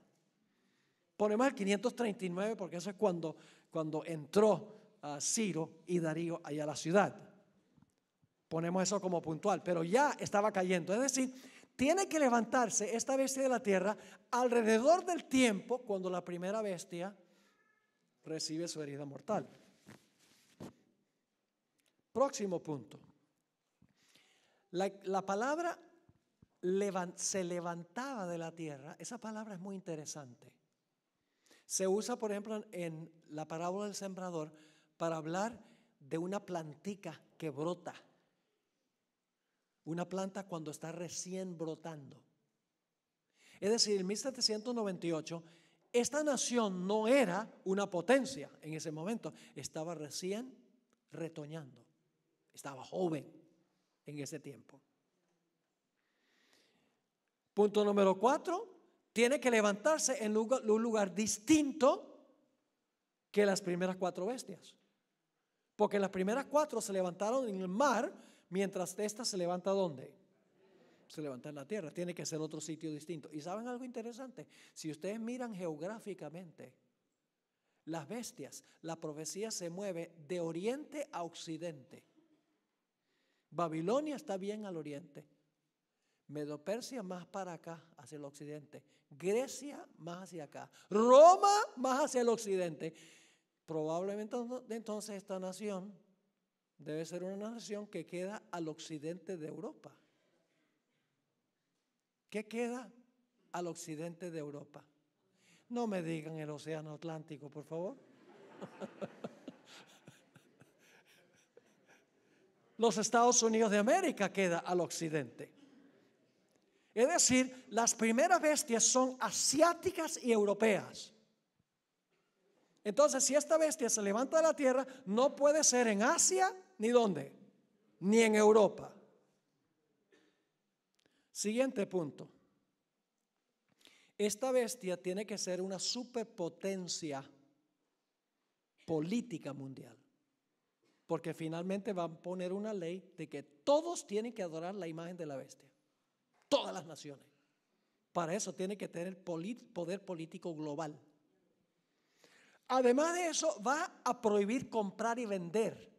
Ponemos el 539 porque eso es cuando, cuando entró ah, Ciro y Darío allá a la ciudad. Ponemos eso como puntual, pero ya estaba cayendo. Es decir, tiene que levantarse esta bestia de la tierra alrededor del tiempo cuando la primera bestia recibe su herida mortal. Próximo punto. La, palabra se levantaba de la tierra, esa palabra es muy interesante. Se usa, por ejemplo, en la parábola del sembrador para hablar de una plantica que brota. Una planta cuando está recién brotando. Es decir, en 1798, esta nación no era una potencia en ese momento, estaba recién retoñando. Estaba joven en ese tiempo. Punto número cuatro, tiene que levantarse en un lugar distinto que las primeras cuatro bestias. Porque las primeras cuatro se levantaron en el mar, mientras esta se levanta ¿dónde? Se levanta en la tierra, tiene que ser otro sitio distinto. Y saben algo interesante, si ustedes miran geográficamente, las bestias, la profecía se mueve de oriente a occidente. Babilonia está bien al oriente. Medopersia más para acá, hacia el occidente. Grecia más hacia acá. Roma más hacia el occidente. Probablemente entonces esta nación debe ser una nación que queda al occidente de Europa. ¿Qué queda al occidente de Europa? No me digan el Océano Atlántico, por favor. <laughs> los Estados Unidos de América queda al occidente. Es decir, las primeras bestias son asiáticas y europeas. Entonces, si esta bestia se levanta de la tierra, no puede ser en Asia ni dónde, ni en Europa. Siguiente punto. Esta bestia tiene que ser una superpotencia política mundial. Porque finalmente van a poner una ley de que todos tienen que adorar la imagen de la bestia. Todas las naciones. Para eso tiene que tener poder político global. Además de eso, va a prohibir comprar y vender.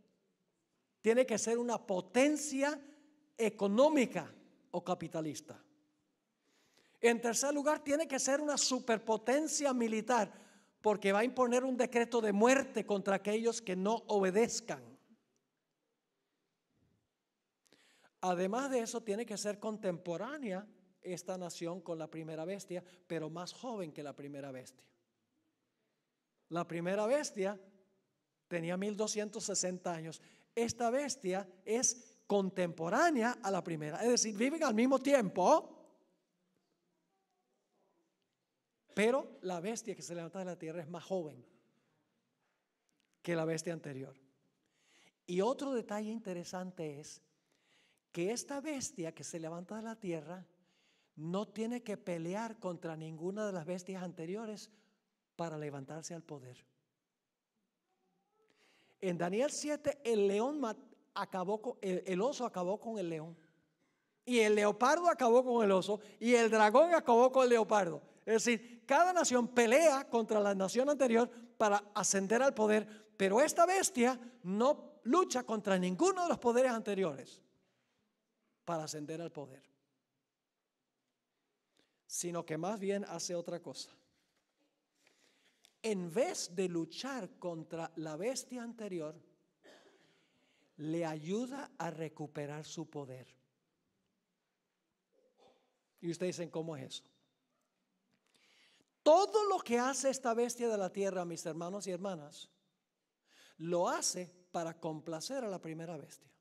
Tiene que ser una potencia económica o capitalista. En tercer lugar, tiene que ser una superpotencia militar, porque va a imponer un decreto de muerte contra aquellos que no obedezcan. Además de eso, tiene que ser contemporánea esta nación con la primera bestia, pero más joven que la primera bestia. La primera bestia tenía 1260 años. Esta bestia es contemporánea a la primera, es decir, viven al mismo tiempo. Pero la bestia que se levanta de la tierra es más joven que la bestia anterior. Y otro detalle interesante es esta bestia que se levanta de la tierra no tiene que pelear contra ninguna de las bestias anteriores para levantarse al poder. En Daniel 7 el león acabó con, el oso acabó con el león. Y el leopardo acabó con el oso y el dragón acabó con el leopardo. Es decir, cada nación pelea contra la nación anterior para ascender al poder, pero esta bestia no lucha contra ninguno de los poderes anteriores para ascender al poder, sino que más bien hace otra cosa. En vez de luchar contra la bestia anterior, le ayuda a recuperar su poder. Y ustedes dicen, ¿cómo es eso? Todo lo que hace esta bestia de la tierra, mis hermanos y hermanas, lo hace para complacer a la primera bestia.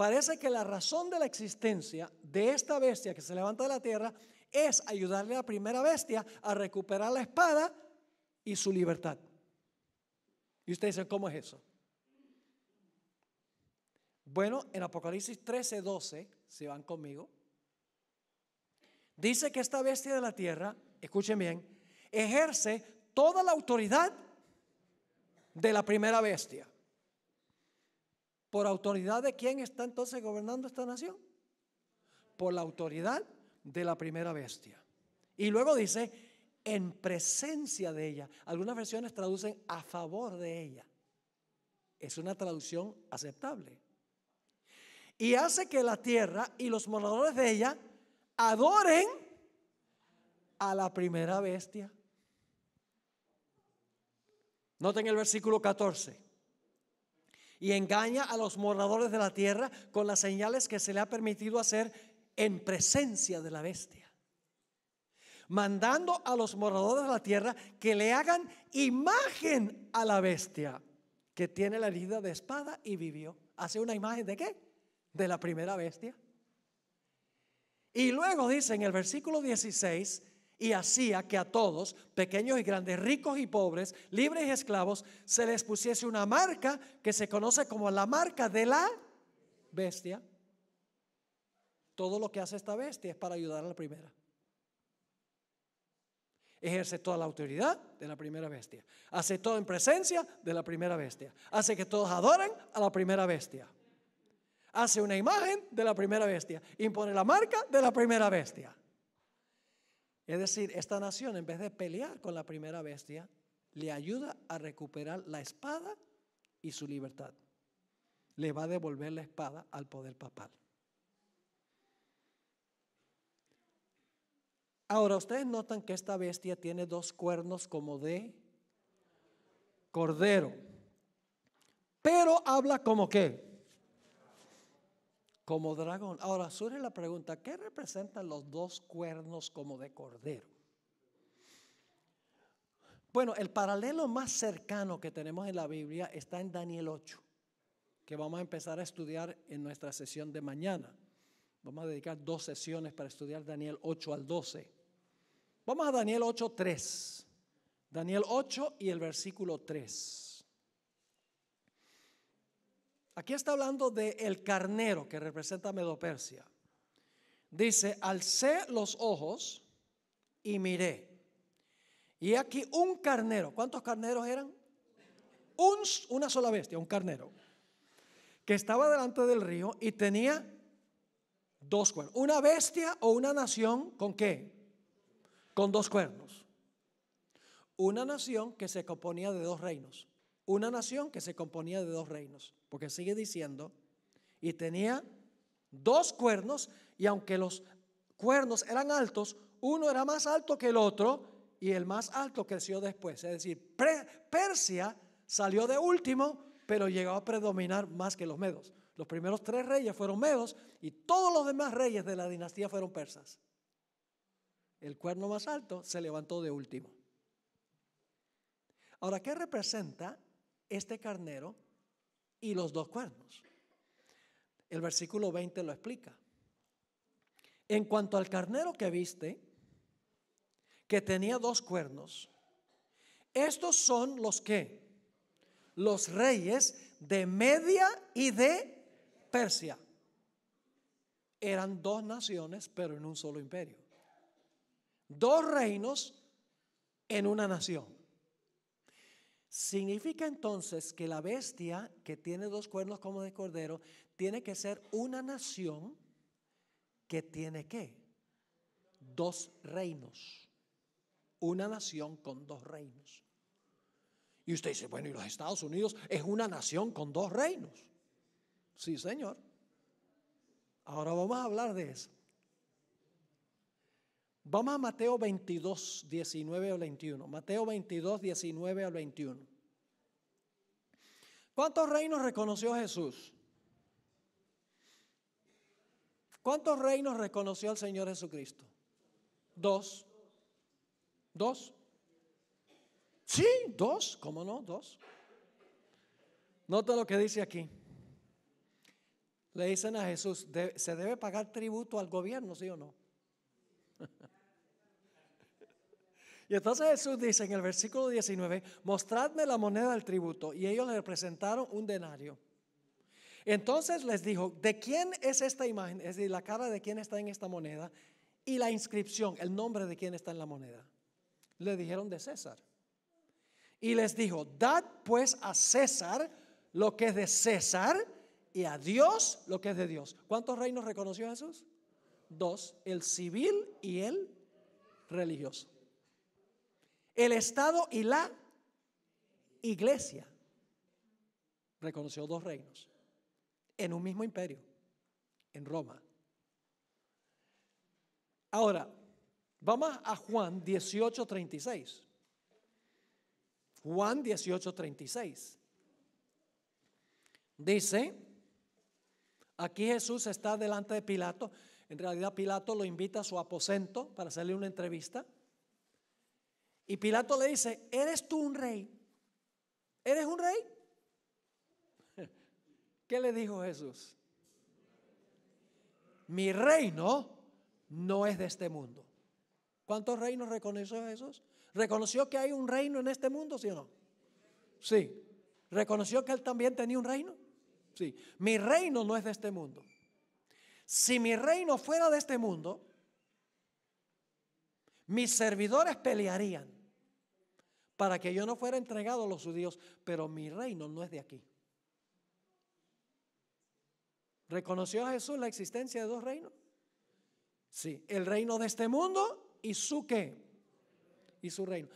Parece que la razón de la existencia de esta bestia que se levanta de la tierra es ayudarle a la primera bestia a recuperar la espada y su libertad. Y ustedes dicen, ¿cómo es eso? Bueno, en Apocalipsis 13, 12, si van conmigo, dice que esta bestia de la tierra, escuchen bien, ejerce toda la autoridad de la primera bestia. ¿Por autoridad de quién está entonces gobernando esta nación? Por la autoridad de la primera bestia. Y luego dice, en presencia de ella. Algunas versiones traducen a favor de ella. Es una traducción aceptable. Y hace que la tierra y los moradores de ella adoren a la primera bestia. Noten el versículo 14 y engaña a los moradores de la tierra con las señales que se le ha permitido hacer en presencia de la bestia. Mandando a los moradores de la tierra que le hagan imagen a la bestia que tiene la herida de espada y vivió. Hace una imagen de qué? De la primera bestia. Y luego dice en el versículo 16, y hacía que a todos, pequeños y grandes, ricos y pobres, libres y esclavos, se les pusiese una marca que se conoce como la marca de la bestia. Todo lo que hace esta bestia es para ayudar a la primera. Ejerce toda la autoridad de la primera bestia. Hace todo en presencia de la primera bestia. Hace que todos adoren a la primera bestia. Hace una imagen de la primera bestia. Impone la marca de la primera bestia. Es decir, esta nación en vez de pelear con la primera bestia, le ayuda a recuperar la espada y su libertad. Le va a devolver la espada al poder papal. Ahora, ustedes notan que esta bestia tiene dos cuernos como de cordero, pero habla como que como dragón. Ahora surge la pregunta, ¿qué representan los dos cuernos como de cordero? Bueno, el paralelo más cercano que tenemos en la Biblia está en Daniel 8, que vamos a empezar a estudiar en nuestra sesión de mañana. Vamos a dedicar dos sesiones para estudiar Daniel 8 al 12. Vamos a Daniel 8, 3. Daniel 8 y el versículo 3. Aquí está hablando de el carnero que representa Medopersia. Dice, alcé los ojos y miré. Y aquí un carnero. ¿Cuántos carneros eran? una sola bestia, un carnero. Que estaba delante del río y tenía dos cuernos. Una bestia o una nación con qué? Con dos cuernos. Una nación que se componía de dos reinos una nación que se componía de dos reinos, porque sigue diciendo, y tenía dos cuernos, y aunque los cuernos eran altos, uno era más alto que el otro, y el más alto creció después. Es decir, Persia salió de último, pero llegó a predominar más que los medos. Los primeros tres reyes fueron medos y todos los demás reyes de la dinastía fueron persas. El cuerno más alto se levantó de último. Ahora, ¿qué representa este carnero y los dos cuernos. El versículo 20 lo explica. En cuanto al carnero que viste, que tenía dos cuernos, estos son los que, los reyes de Media y de Persia. Eran dos naciones, pero en un solo imperio. Dos reinos en una nación. Significa entonces que la bestia que tiene dos cuernos como de cordero tiene que ser una nación que tiene qué? Dos reinos. Una nación con dos reinos. Y usted dice, bueno, ¿y los Estados Unidos es una nación con dos reinos? Sí, señor. Ahora vamos a hablar de eso. Vamos a Mateo 22, 19 al 21. Mateo 22, 19 al 21. ¿Cuántos reinos reconoció Jesús? ¿Cuántos reinos reconoció el Señor Jesucristo? Dos. ¿Dos? Sí, dos. ¿Cómo no? Dos. Nota lo que dice aquí. Le dicen a Jesús, ¿se debe pagar tributo al gobierno, sí o no? Y entonces Jesús dice en el versículo 19, mostradme la moneda del tributo. Y ellos le presentaron un denario. Entonces les dijo, ¿de quién es esta imagen? Es decir, la cara de quién está en esta moneda y la inscripción, el nombre de quién está en la moneda. Le dijeron de César. Y les dijo, dad pues a César lo que es de César y a Dios lo que es de Dios. ¿Cuántos reinos reconoció Jesús? Dos, el civil y el religioso el Estado y la iglesia. Reconoció dos reinos en un mismo imperio, en Roma. Ahora, vamos a Juan 18:36. Juan 18:36. Dice, aquí Jesús está delante de Pilato. En realidad Pilato lo invita a su aposento para hacerle una entrevista. Y Pilato le dice, ¿eres tú un rey? ¿Eres un rey? <laughs> ¿Qué le dijo Jesús? Mi reino no es de este mundo. ¿Cuántos reinos reconoció Jesús? ¿Reconoció que hay un reino en este mundo, sí o no? Sí. ¿Reconoció que él también tenía un reino? Sí. Mi reino no es de este mundo. Si mi reino fuera de este mundo, mis servidores pelearían para que yo no fuera entregado a los judíos, pero mi reino no es de aquí. ¿Reconoció a Jesús la existencia de dos reinos? Sí, el reino de este mundo y su qué? Y su reino.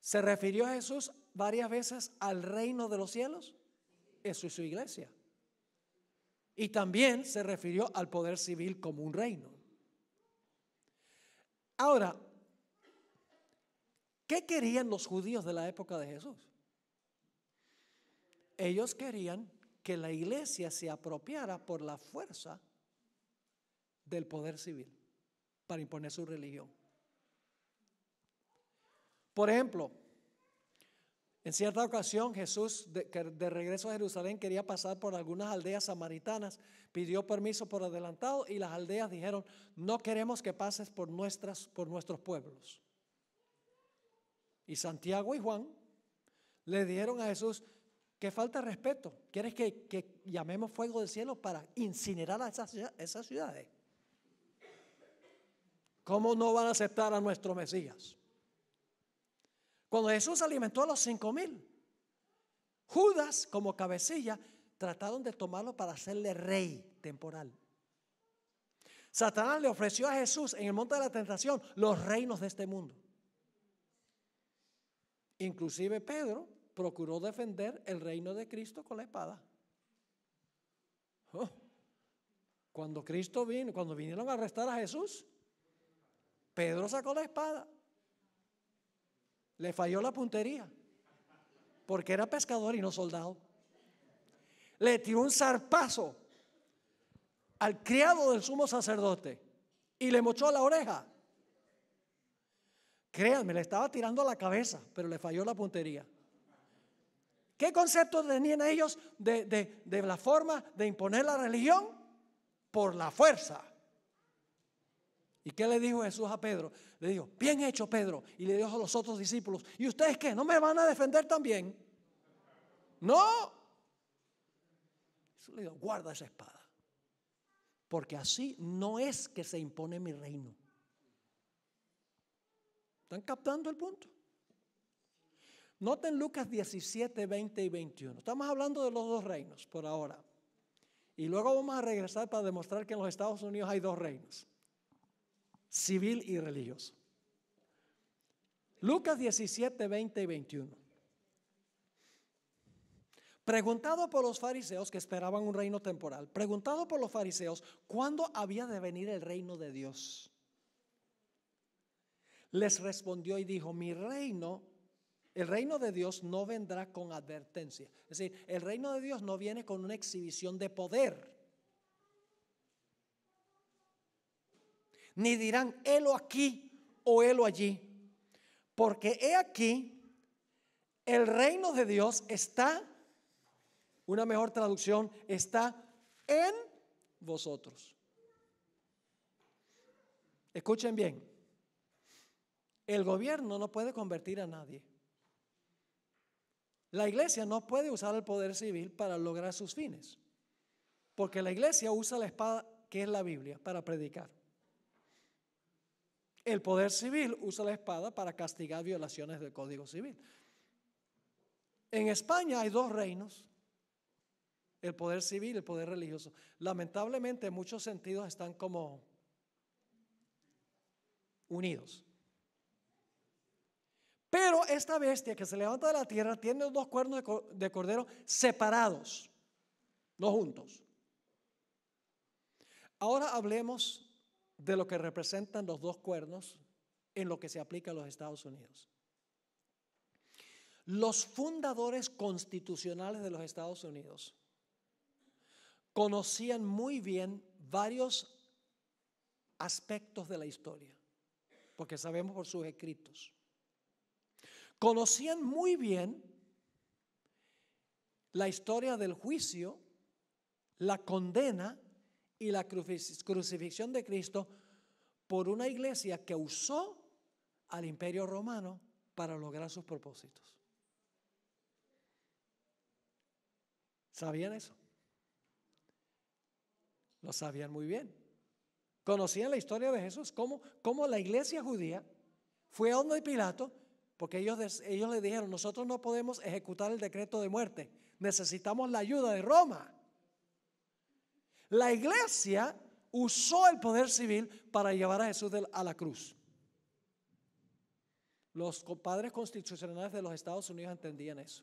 ¿Se refirió a Jesús varias veces al reino de los cielos? Eso y su iglesia. Y también se refirió al poder civil como un reino. Ahora, ¿Qué querían los judíos de la época de Jesús? Ellos querían que la iglesia se apropiara por la fuerza del poder civil para imponer su religión. Por ejemplo, en cierta ocasión Jesús, de, de, regreso a Jerusalén, quería pasar por algunas aldeas samaritanas, pidió permiso por adelantado y las aldeas dijeron, no queremos que pases por, nuestras, por nuestros pueblos y Santiago y Juan le dijeron a Jesús, que falta respeto, ¿quieres que, que, llamemos fuego del cielo para incinerar a esas, esas ciudades? ¿Cómo no van a aceptar a nuestro Mesías? Cuando Jesús alimentó a los cinco mil, Judas como cabecilla trataron de tomarlo para hacerle rey temporal. Satanás le ofreció a Jesús en el monte de la tentación los reinos de este mundo. Inclusive Pedro procuró defender el reino de Cristo con la espada. Oh. Cuando Cristo vino, cuando vinieron a arrestar a Jesús, Pedro sacó la espada. Le falló la puntería, porque era pescador y no soldado. Le tiró un zarpazo al criado del sumo sacerdote y le mochó la oreja. Créanme, le estaba tirando a la cabeza, pero le falló la puntería. ¿Qué concepto tenían ellos de, de la forma de imponer la religión? Por la fuerza. ¿Y qué le dijo Jesús a Pedro? Le dijo, bien hecho Pedro. Y le dijo a los otros discípulos, ¿y ustedes qué? ¿No me van a defender también? No. Jesús le dijo, guarda esa espada. Porque así no es que se impone mi reino. ¿Están captando el punto? Noten Lucas 17, 20 y 21. Estamos hablando de los dos reinos por ahora. Y luego vamos a regresar para demostrar que en los Estados Unidos hay dos reinos, civil y religioso. Lucas 17, 20 y 21. Preguntado por los fariseos que esperaban un reino temporal, preguntado por los fariseos cuándo había de venir el reino de Dios les respondió y dijo, mi reino, el reino de Dios no vendrá con advertencia. Es decir, el reino de Dios no viene con una exhibición de poder. Ni dirán, helo aquí o helo allí. Porque he aquí, el reino de Dios está, una mejor traducción, está en vosotros. Escuchen bien. El gobierno no puede convertir a nadie. La iglesia no puede usar el poder civil para lograr sus fines, porque la iglesia usa la espada que es la Biblia para predicar. El poder civil usa la espada para castigar violaciones del Código Civil. En España hay dos reinos, el poder civil y el poder religioso. Lamentablemente en muchos sentidos están como unidos. Pero esta bestia que se levanta de la tierra tiene dos cuernos de cordero separados, no juntos. Ahora hablemos de lo que representan los dos cuernos en lo que se aplica a los Estados Unidos. Los fundadores constitucionales de los Estados Unidos conocían muy bien varios aspectos de la historia, porque sabemos por sus escritos. Conocían muy bien la historia del juicio, la condena y la crucifixión de Cristo por una iglesia que usó al imperio romano para lograr sus propósitos. ¿Sabían eso? Lo sabían muy bien. Conocían la historia de Jesús, cómo, la iglesia judía fue a de Pilato porque ellos, ellos le dijeron, nosotros no podemos ejecutar el decreto de muerte, necesitamos la ayuda de Roma. La iglesia usó el poder civil para llevar a Jesús a la cruz. Los padres constitucionales de los Estados Unidos entendían eso.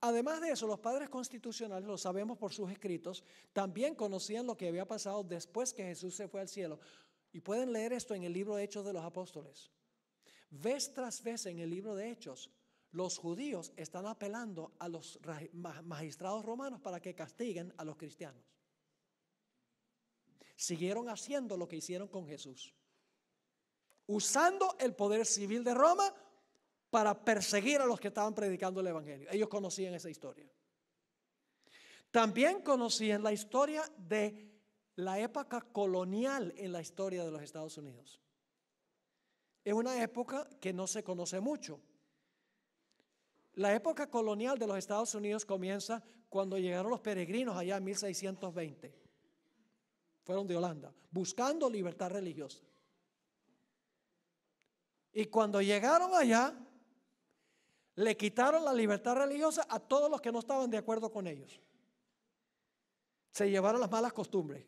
Además de eso, los padres constitucionales, lo sabemos por sus escritos, también conocían lo que había pasado después que Jesús se fue al cielo. Y pueden leer esto en el libro de Hechos de los Apóstoles. Vez tras vez en el libro de Hechos, los judíos están apelando a los magistrados romanos para que castiguen a los cristianos. Siguieron haciendo lo que hicieron con Jesús, usando el poder civil de Roma para perseguir a los que estaban predicando el Evangelio. Ellos conocían esa historia. También conocían la historia de la época colonial en la historia de los Estados Unidos es una época que no se conoce mucho. La época colonial de los Estados Unidos comienza cuando llegaron los peregrinos allá en 1620. Fueron de Holanda, buscando libertad religiosa. Y cuando llegaron allá, le quitaron la libertad religiosa a todos los que no estaban de acuerdo con ellos. Se llevaron las malas costumbres.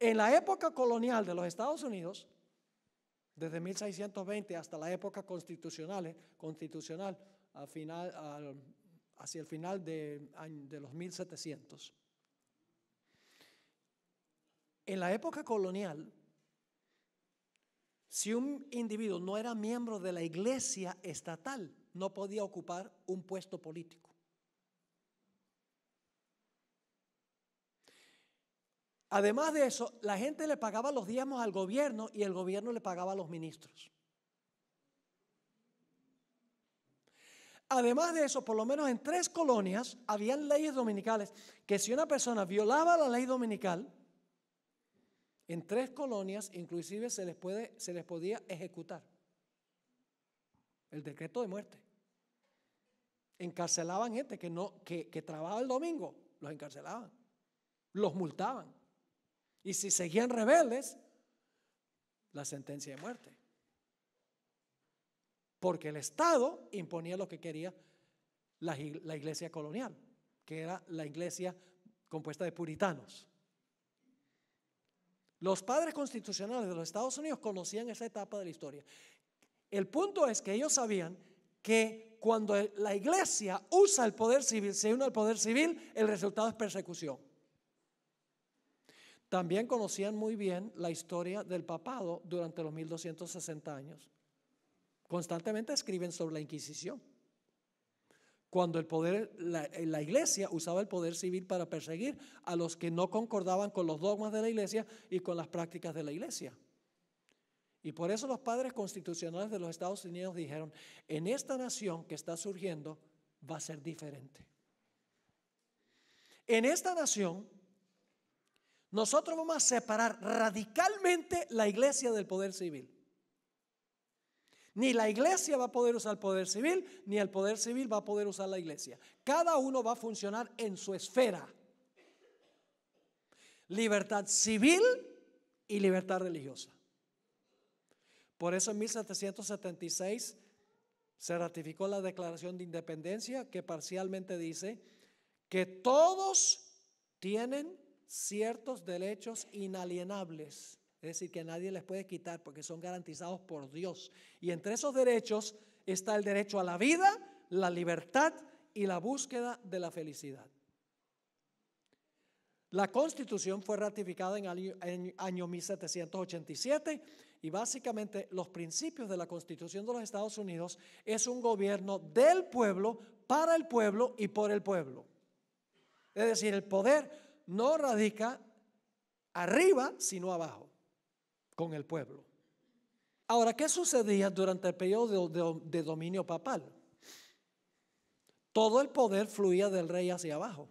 En la época colonial de los Estados Unidos, desde 1620 hasta la época constitucional, eh, constitucional final, hacia el final de, de los 1700. En la época colonial, si un individuo no era miembro de la iglesia estatal, no podía ocupar un puesto político. Además de eso, la gente le pagaba los diezmos al gobierno y el gobierno le pagaba a los ministros. Además de eso, por lo menos en tres colonias habían leyes dominicales que si una persona violaba la ley dominical, en tres colonias inclusive se les, puede, se les podía ejecutar el decreto de muerte. Encarcelaban gente que, no, que, que trabajaba el domingo, los encarcelaban, los multaban. Y si seguían rebeldes, la sentencia de muerte. Porque el Estado imponía lo que quería la, iglesia colonial, que era la iglesia compuesta de puritanos. Los padres constitucionales de los Estados Unidos conocían esa etapa de la historia. El punto es que ellos sabían que cuando la iglesia usa el poder civil, se une al poder civil, el resultado es persecución. También conocían muy bien la historia del papado durante los 1260 años. Constantemente escriben sobre la Inquisición. Cuando el poder, la, la iglesia usaba el poder civil para perseguir a los que no concordaban con los dogmas de la iglesia y con las prácticas de la iglesia. Y por eso los padres constitucionales de los Estados Unidos dijeron, en esta nación que está surgiendo va a ser diferente. En esta nación nosotros vamos a separar radicalmente la iglesia del poder civil. Ni la iglesia va a poder usar el poder civil, ni el poder civil va a poder usar la iglesia. Cada uno va a funcionar en su esfera. Libertad civil y libertad religiosa. Por eso en 1776 se ratificó la Declaración de Independencia que parcialmente dice que todos tienen ciertos derechos inalienables, es decir, que nadie les puede quitar porque son garantizados por Dios. Y entre esos derechos está el derecho a la vida, la libertad y la búsqueda de la felicidad. La constitución fue ratificada en el año 1787 y básicamente los principios de la constitución de los Estados Unidos es un gobierno del pueblo, para el pueblo y por el pueblo. Es decir, el poder no radica arriba, sino abajo, con el pueblo. Ahora, ¿qué sucedía durante el periodo de, dominio papal? Todo el poder fluía del rey hacia abajo.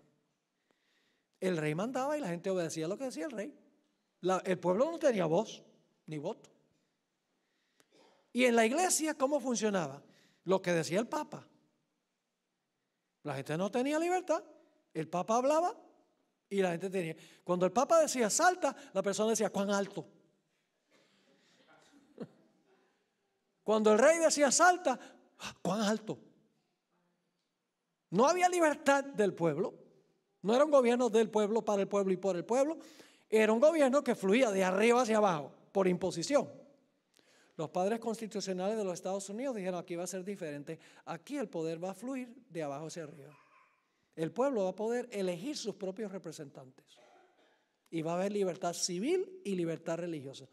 El rey mandaba y la gente obedecía lo que decía el rey. el pueblo no tenía voz ni voto. ¿Y en la iglesia cómo funcionaba? Lo que decía el Papa. La gente no tenía libertad. El Papa hablaba y la gente tenía. Cuando el Papa decía salta, la persona decía cuán alto. <laughs> Cuando el rey decía salta, ah, cuán alto. No había libertad del pueblo. No era un gobierno del pueblo, para el pueblo y por el pueblo. Era un gobierno que fluía de arriba hacia abajo, por imposición. Los padres constitucionales de los Estados Unidos dijeron, aquí va a ser diferente. Aquí el poder va a fluir de abajo hacia arriba. El pueblo va a poder elegir sus propios representantes. Y va a haber libertad civil y libertad religiosa.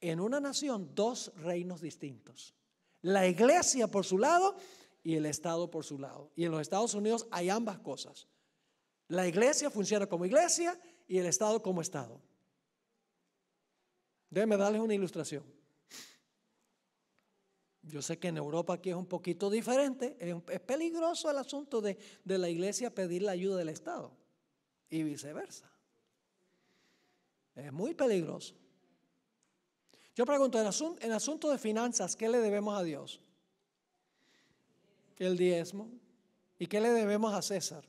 En una nación, dos reinos distintos. La iglesia por su lado y el Estado por su lado. Y en los Estados Unidos hay ambas cosas. La iglesia funciona como iglesia y el Estado como Estado. Déjenme darles una ilustración. Yo sé que en Europa aquí es un poquito diferente. Es, peligroso el asunto de, la iglesia pedir la ayuda del Estado y viceversa. Es muy peligroso. Yo pregunto, en, asunto, en asunto de finanzas, ¿qué le debemos a Dios? El diezmo. ¿Y qué le debemos a César?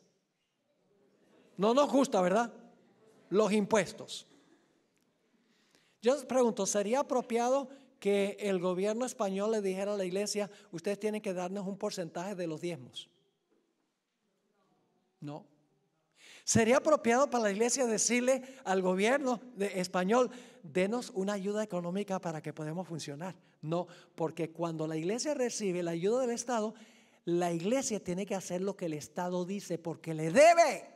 No nos gusta, ¿verdad? Los impuestos. Yo pregunto, ¿sería apropiado que el gobierno español le dijera a la iglesia, ustedes tienen que darnos un porcentaje de los diezmos. No. Sería apropiado para la iglesia decirle al gobierno de español, denos una ayuda económica para que podamos funcionar. No, porque cuando la iglesia recibe la ayuda del Estado, la iglesia tiene que hacer lo que el Estado dice porque le debe.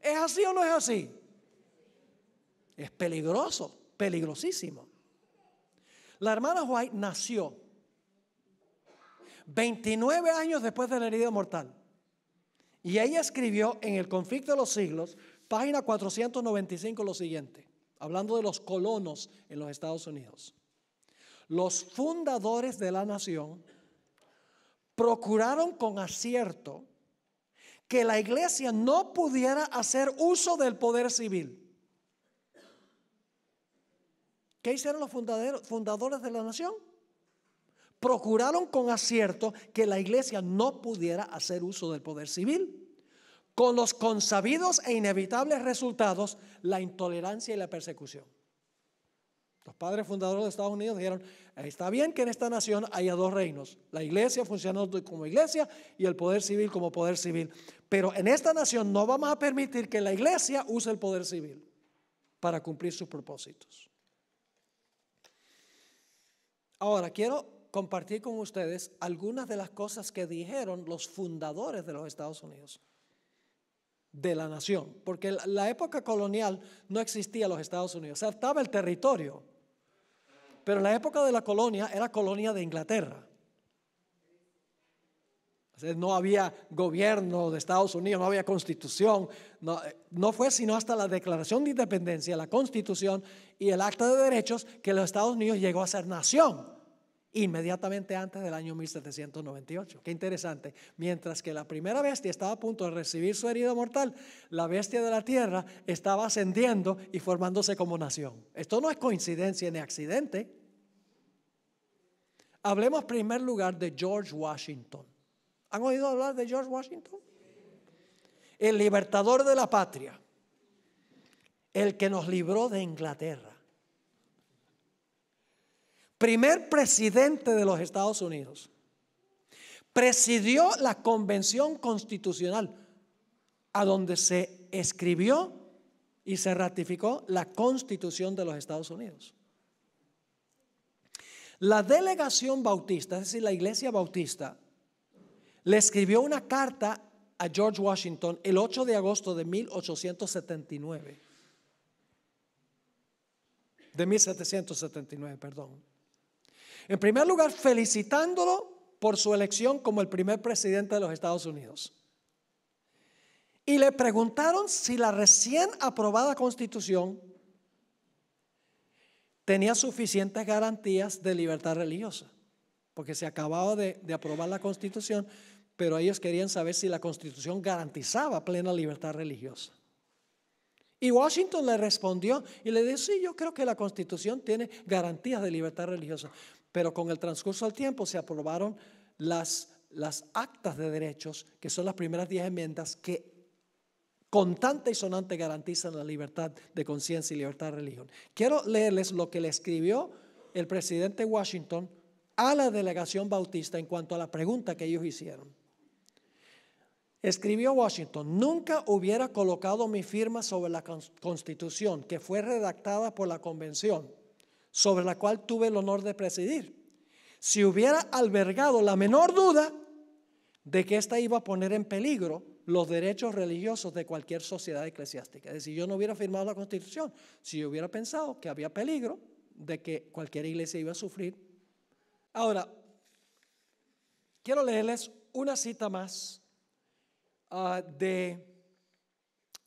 ¿Es así o no es así? Es peligroso, peligrosísimo. La hermana White nació 29 años después de la herida mortal. Y ella escribió en El conflicto de los siglos, página 495, lo siguiente, hablando de los colonos en los Estados Unidos. Los fundadores de la nación procuraron con acierto que la iglesia no pudiera hacer uso del poder civil ¿Qué hicieron los fundadores de la nación? Procuraron con acierto que la iglesia no pudiera hacer uso del poder civil, con los consabidos e inevitables resultados, la intolerancia y la persecución. Los padres fundadores de Estados Unidos dijeron, está bien que en esta nación haya dos reinos, la iglesia funcionando como iglesia y el poder civil como poder civil. Pero en esta nación no vamos a permitir que la iglesia use el poder civil para cumplir sus propósitos. Ahora, quiero compartir con ustedes algunas de las cosas que dijeron los fundadores de los Estados Unidos, de la nación, porque la época colonial no existía los Estados Unidos, o sea, estaba el territorio, pero en la época de la colonia era colonia de Inglaterra. no había gobierno de Estados Unidos, no había constitución. Eh, no fue sino hasta la Declaración de Independencia, la Constitución y el Acta de Derechos que los Estados Unidos llegó a ser nación inmediatamente antes del año 1798. Qué interesante. Mientras que la primera bestia estaba a punto de recibir su herida mortal, la bestia de la tierra estaba ascendiendo y formándose como nación. Esto no es coincidencia ni accidente. Hablemos en primer lugar de George Washington. ¿Han oído hablar de George Washington? El libertador de la patria. El que nos libró de Inglaterra primer presidente de los Estados Unidos, presidió la convención constitucional, a donde se escribió y se ratificó la constitución de los Estados Unidos. La delegación bautista, es decir, la iglesia bautista, le escribió una carta a George Washington el 8 de agosto de 1879. De 1779, perdón. En primer lugar, felicitándolo por su elección como el primer presidente de los Estados Unidos. Y le preguntaron si la recién aprobada constitución tenía suficientes garantías de libertad religiosa, porque se acababa de, aprobar la constitución, pero ellos querían saber si la constitución garantizaba plena libertad religiosa. Y Washington le respondió y le dijo, sí, yo creo que la constitución tiene garantías de libertad religiosa. Pero con el transcurso del tiempo se aprobaron las, las actas de derechos, que son las primeras 10 enmiendas que contante y sonante garantizan la libertad de conciencia y libertad de religión. Quiero leerles lo que le escribió el presidente Washington a la delegación bautista en cuanto a la pregunta que ellos hicieron. Escribió Washington, nunca hubiera colocado mi firma sobre la constitución que fue redactada por la convención sobre la cual tuve el honor de presidir, si hubiera albergado la menor duda de que ésta iba a poner en peligro los derechos religiosos de cualquier sociedad eclesiástica. Es decir, yo no hubiera firmado la constitución si yo hubiera pensado que había peligro de que cualquier iglesia iba a sufrir. Ahora, quiero leerles una cita más ah, de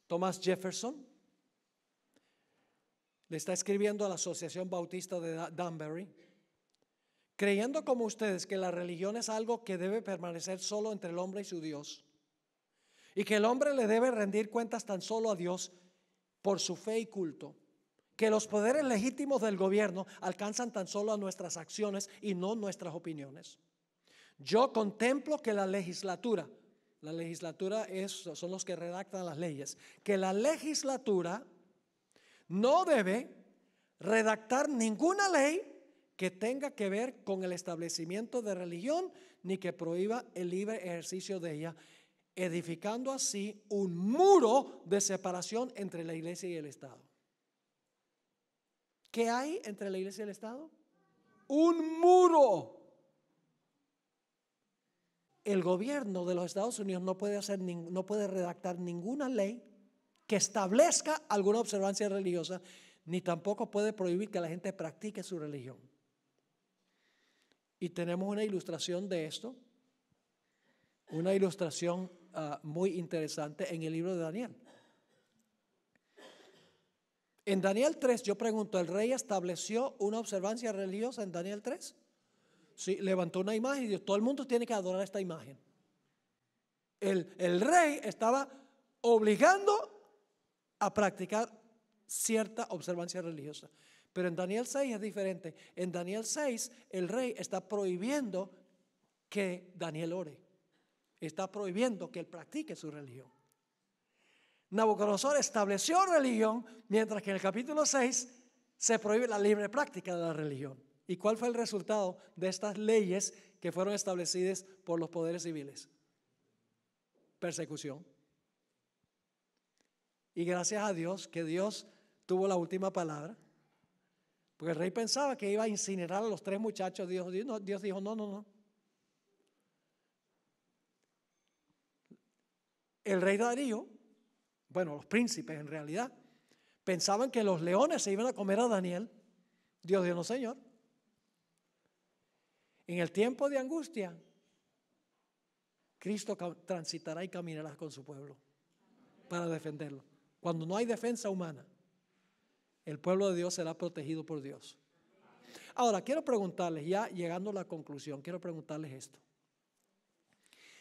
Thomas Jefferson, le está escribiendo a la Asociación Bautista de Danbury, creyendo como ustedes que la religión es algo que debe permanecer solo entre el hombre y su Dios, y que el hombre le debe rendir cuentas tan solo a Dios por su fe y culto, que los poderes legítimos del gobierno alcanzan tan solo a nuestras acciones y no nuestras opiniones. Yo contemplo que la legislatura, la legislatura es, son los que redactan las leyes, que la legislatura no debe redactar ninguna ley que tenga que ver con el establecimiento de religión ni que prohíba el libre ejercicio de ella, edificando así un muro de separación entre la iglesia y el Estado. ¿Qué hay entre la iglesia y el Estado? Un muro. El gobierno de los Estados Unidos no puede, hacer, no puede redactar ninguna ley que establezca alguna observancia religiosa, ni tampoco puede prohibir que la gente practique su religión. Y tenemos una ilustración de esto, una ilustración ah, muy interesante en el libro de Daniel. En Daniel 3, yo pregunto, ¿el rey estableció una observancia religiosa en Daniel 3? Sí, levantó una imagen y dijo, todo el mundo tiene que adorar esta imagen. El, el rey estaba obligando a practicar cierta observancia religiosa. Pero en Daniel 6 es diferente. En Daniel 6 el rey está prohibiendo que Daniel ore. Está prohibiendo que él practique su religión. Nabucodonosor estableció religión, mientras que en el capítulo 6 se prohíbe la libre práctica de la religión. ¿Y cuál fue el resultado de estas leyes que fueron establecidas por los poderes civiles? Persecución. Y gracias a Dios que Dios tuvo la última palabra. Porque el rey pensaba que iba a incinerar a los tres muchachos. Dios, dijo, no, no, no. El rey Darío, bueno, los príncipes en realidad, pensaban que los leones se iban a comer a Daniel. Dios dijo, no, Señor. En el tiempo de angustia, Cristo transitará y caminará con su pueblo para defenderlo. Cuando no hay defensa humana, el pueblo de Dios será protegido por Dios. Ahora, quiero preguntarles, ya llegando a la conclusión, quiero preguntarles esto.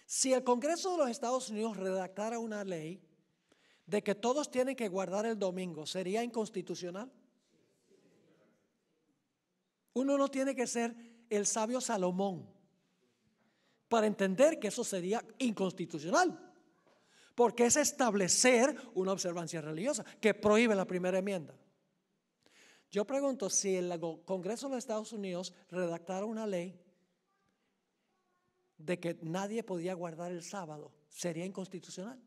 Si el Congreso de los Estados Unidos redactara una ley de que todos tienen que guardar el domingo, ¿sería inconstitucional? Uno no tiene que ser el sabio Salomón para entender que eso sería inconstitucional. Porque es establecer una observancia religiosa que prohíbe la primera enmienda. Yo pregunto si el Congreso de los Estados Unidos redactara una ley de que nadie podía guardar el sábado, sería inconstitucional.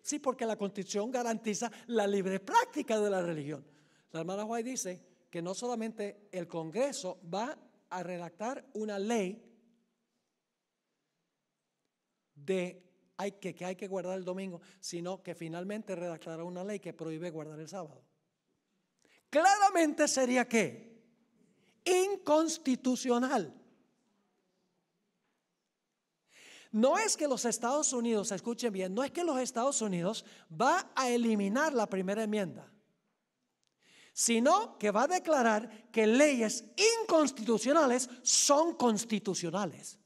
Sí, porque la constitución garantiza la libre práctica de la religión. La hermana White dice que no solamente el Congreso va a redactar una ley de hay que, que hay que guardar el domingo, sino que finalmente redactará una ley que prohíbe guardar el sábado. Claramente sería que inconstitucional. No es que los Estados Unidos, escuchen bien, no es que los Estados Unidos va a eliminar la primera enmienda, sino que va a declarar que leyes inconstitucionales son constitucionales.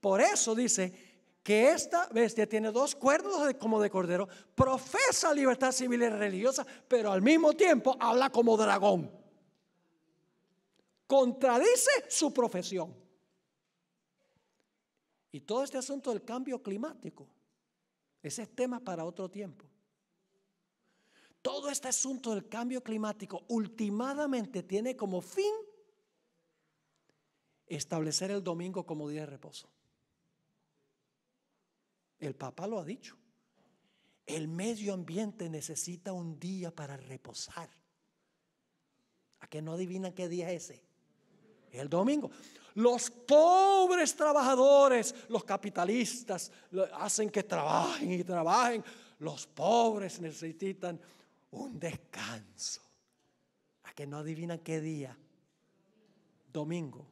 Por eso dice, que esta bestia tiene dos cuernos como de cordero, profesa libertad civil y religiosa, pero al mismo tiempo habla como dragón. Contradice su profesión. Y todo este asunto del cambio climático, ese es tema para otro tiempo. Todo este asunto del cambio climático ultimadamente tiene como fin establecer el domingo como día de reposo. El papá lo ha dicho. El medio ambiente necesita un día para reposar. ¿A que no adivinan qué día es ese? El domingo. Los pobres trabajadores, los capitalistas, hacen que trabajen y trabajen. Los pobres necesitan un descanso. ¿A que no adivinan qué día? Domingo.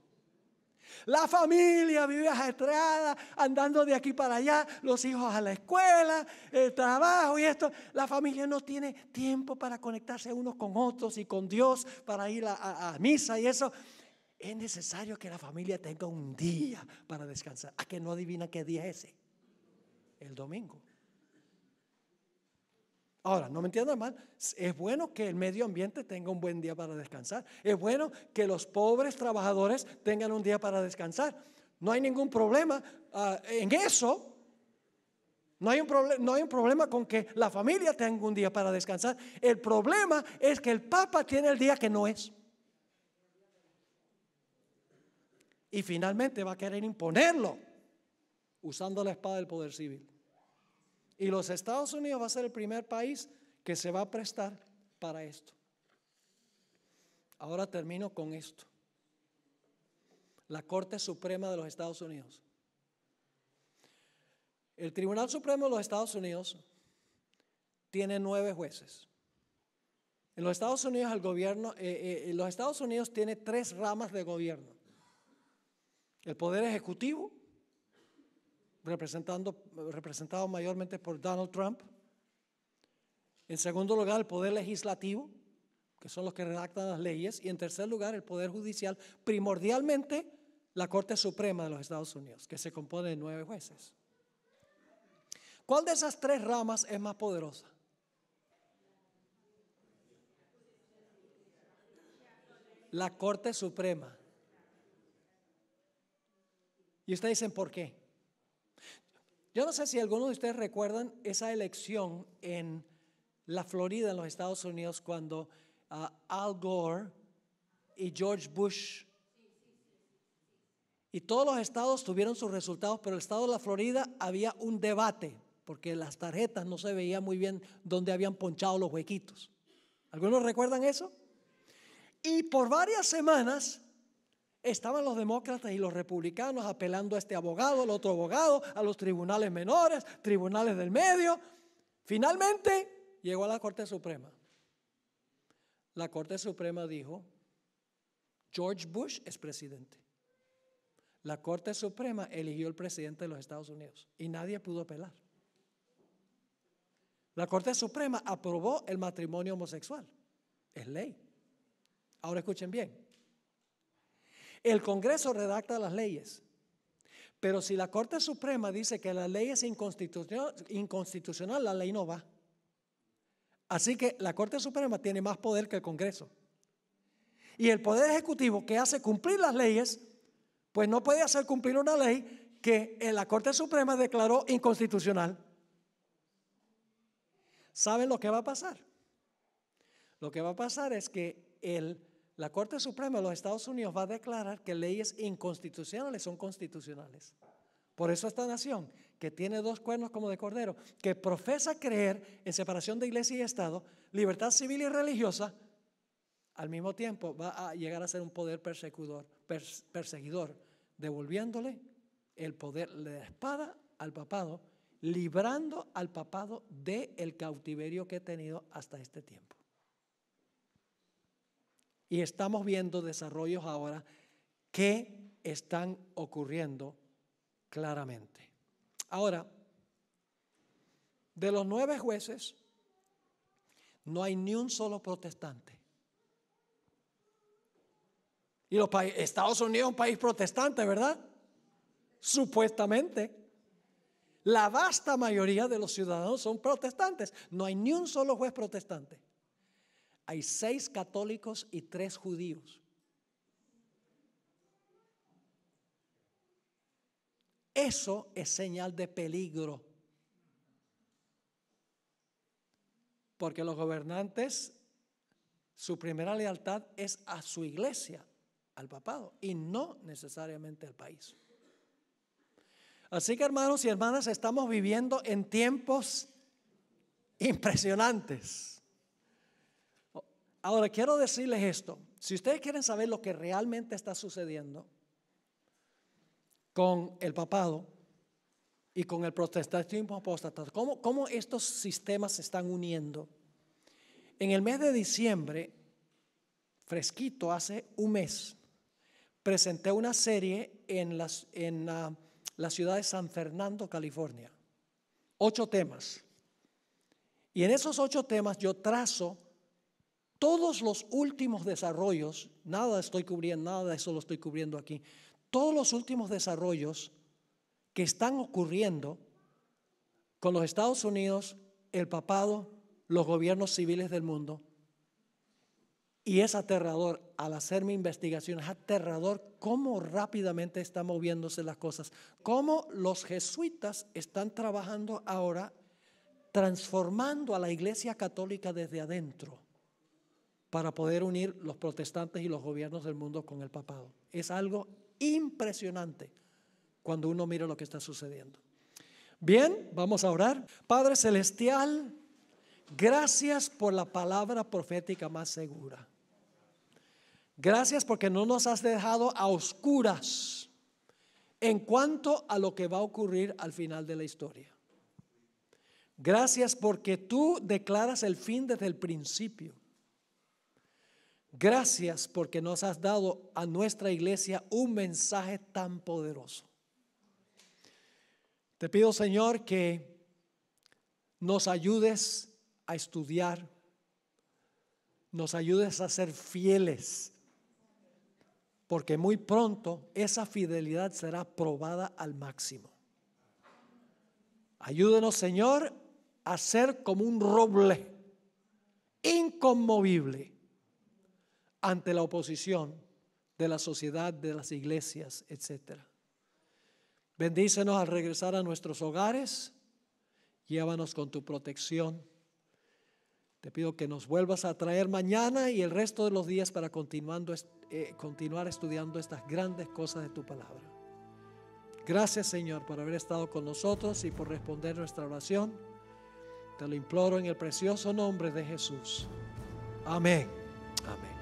La familia vive ajetreada andando de aquí para allá, los hijos a la escuela, el trabajo y esto. La familia no tiene tiempo para conectarse unos con otros y con Dios para ir a, misa y eso. Es necesario que la familia tenga un día para descansar. ¿A que no adivina qué día es ese? El domingo. Ahora, no me entiendan mal, es bueno que el medio ambiente tenga un buen día para descansar. Es bueno que los pobres trabajadores tengan un día para descansar. No hay ningún problema ah, en eso. no hay un problema con que la familia tenga un día para descansar. El problema es que el Papa tiene el día que no es. Y finalmente va a querer imponerlo usando la espada del poder civil. Y los Estados Unidos va a ser el primer país que se va a prestar para esto. Ahora termino con esto. La Corte Suprema de los Estados Unidos. El Tribunal Supremo de los Estados Unidos tiene nueve jueces. En los Estados Unidos el gobierno, eh, eh, en los Estados Unidos tiene tres ramas de gobierno. El poder ejecutivo, representando, representado mayormente por Donald Trump. En segundo lugar, el poder legislativo, que son los que redactan las leyes. Y en tercer lugar, el poder judicial, primordialmente la Corte Suprema de los Estados Unidos, que se compone de nueve jueces. ¿Cuál de esas tres ramas es más poderosa? La Corte Suprema. Y ustedes dicen, ¿por qué? Yo no sé si algunos de ustedes recuerdan esa elección en la Florida, en los Estados Unidos, cuando ah, Al Gore y George Bush y todos los estados tuvieron sus resultados, pero el estado de la Florida había un debate, porque las tarjetas no se veía muy bien dónde habían ponchado los huequitos. ¿Algunos recuerdan eso? Y por varias semanas estaban los demócratas y los republicanos apelando a este abogado, al otro abogado, a los tribunales menores, tribunales del medio. Finalmente llegó a la Corte Suprema. La Corte Suprema dijo, George Bush es presidente. La Corte Suprema eligió el presidente de los Estados Unidos y nadie pudo apelar. La Corte Suprema aprobó el matrimonio homosexual. Es ley. Ahora escuchen bien. El Congreso redacta las leyes. Pero si la Corte Suprema dice que la ley es inconstitucional, la ley no va. Así que la Corte Suprema tiene más poder que el Congreso. Y el Poder Ejecutivo que hace cumplir las leyes, pues no puede hacer cumplir una ley que eh, la Corte Suprema declaró inconstitucional. ¿Saben lo que va a pasar? Lo que va a pasar es que el la Corte Suprema de los Estados Unidos va a declarar que leyes inconstitucionales son constitucionales. Por eso esta nación, que tiene dos cuernos como de cordero, que profesa creer en separación de iglesia y Estado, libertad civil y religiosa, al mismo tiempo va a llegar a ser un poder perseguidor, devolviéndole el poder de la espada al papado, librando al papado del el cautiverio que ha tenido hasta este tiempo. Y estamos viendo desarrollos ahora que están ocurriendo claramente. Ahora, de los nueve jueces, no hay ni un solo protestante. Y los Estados Unidos es un país protestante, ¿verdad? Supuestamente. La vasta mayoría de los ciudadanos son protestantes. No hay ni un solo juez protestante hay seis católicos y tres judíos. Eso es señal de peligro. Porque los gobernantes, su primera lealtad es a su iglesia, al papado, y no necesariamente al país. Así que hermanos y hermanas, estamos viviendo en tiempos impresionantes. Ahora quiero decirles esto. Si ustedes quieren saber lo que realmente está sucediendo con el papado y con el protestantismo apóstata, cómo, estos sistemas se están uniendo. En el mes de diciembre, fresquito, hace un mes, presenté una serie en, la ciudad de San Fernando, California. Ocho temas. Y en esos ocho temas yo trazo todos los últimos desarrollos, nada estoy cubriendo, nada de eso lo estoy cubriendo aquí, todos los últimos desarrollos que están ocurriendo con los Estados Unidos, el papado, los gobiernos civiles del mundo, y es aterrador, al hacer mi investigación, es aterrador cómo rápidamente están moviéndose las cosas, cómo los jesuitas están trabajando ahora transformando a la Iglesia Católica desde adentro para poder unir los protestantes y los gobiernos del mundo con el papado. Es algo impresionante cuando uno mira lo que está sucediendo. Bien, vamos a orar. Padre Celestial, gracias por la palabra profética más segura. Gracias porque no nos has dejado a oscuras en cuanto a lo que va a ocurrir al final de la historia. Gracias porque tú declaras el fin desde el principio. Gracias porque nos has dado a nuestra iglesia un mensaje tan poderoso. Te pido, Señor, que nos ayudes a estudiar, nos ayudes a ser fieles, porque muy pronto esa fidelidad será probada al máximo. Ayúdenos, Señor, a ser como un roble inconmovible ante la oposición de la sociedad, de las iglesias, etc. Bendícenos al regresar a nuestros hogares, llévanos con tu protección. Te pido que nos vuelvas a traer mañana y el resto de los días para continuando, eh, continuar estudiando estas grandes cosas de tu palabra. Gracias Señor por haber estado con nosotros y por responder nuestra oración. Te lo imploro en el precioso nombre de Jesús. Amén. Amén.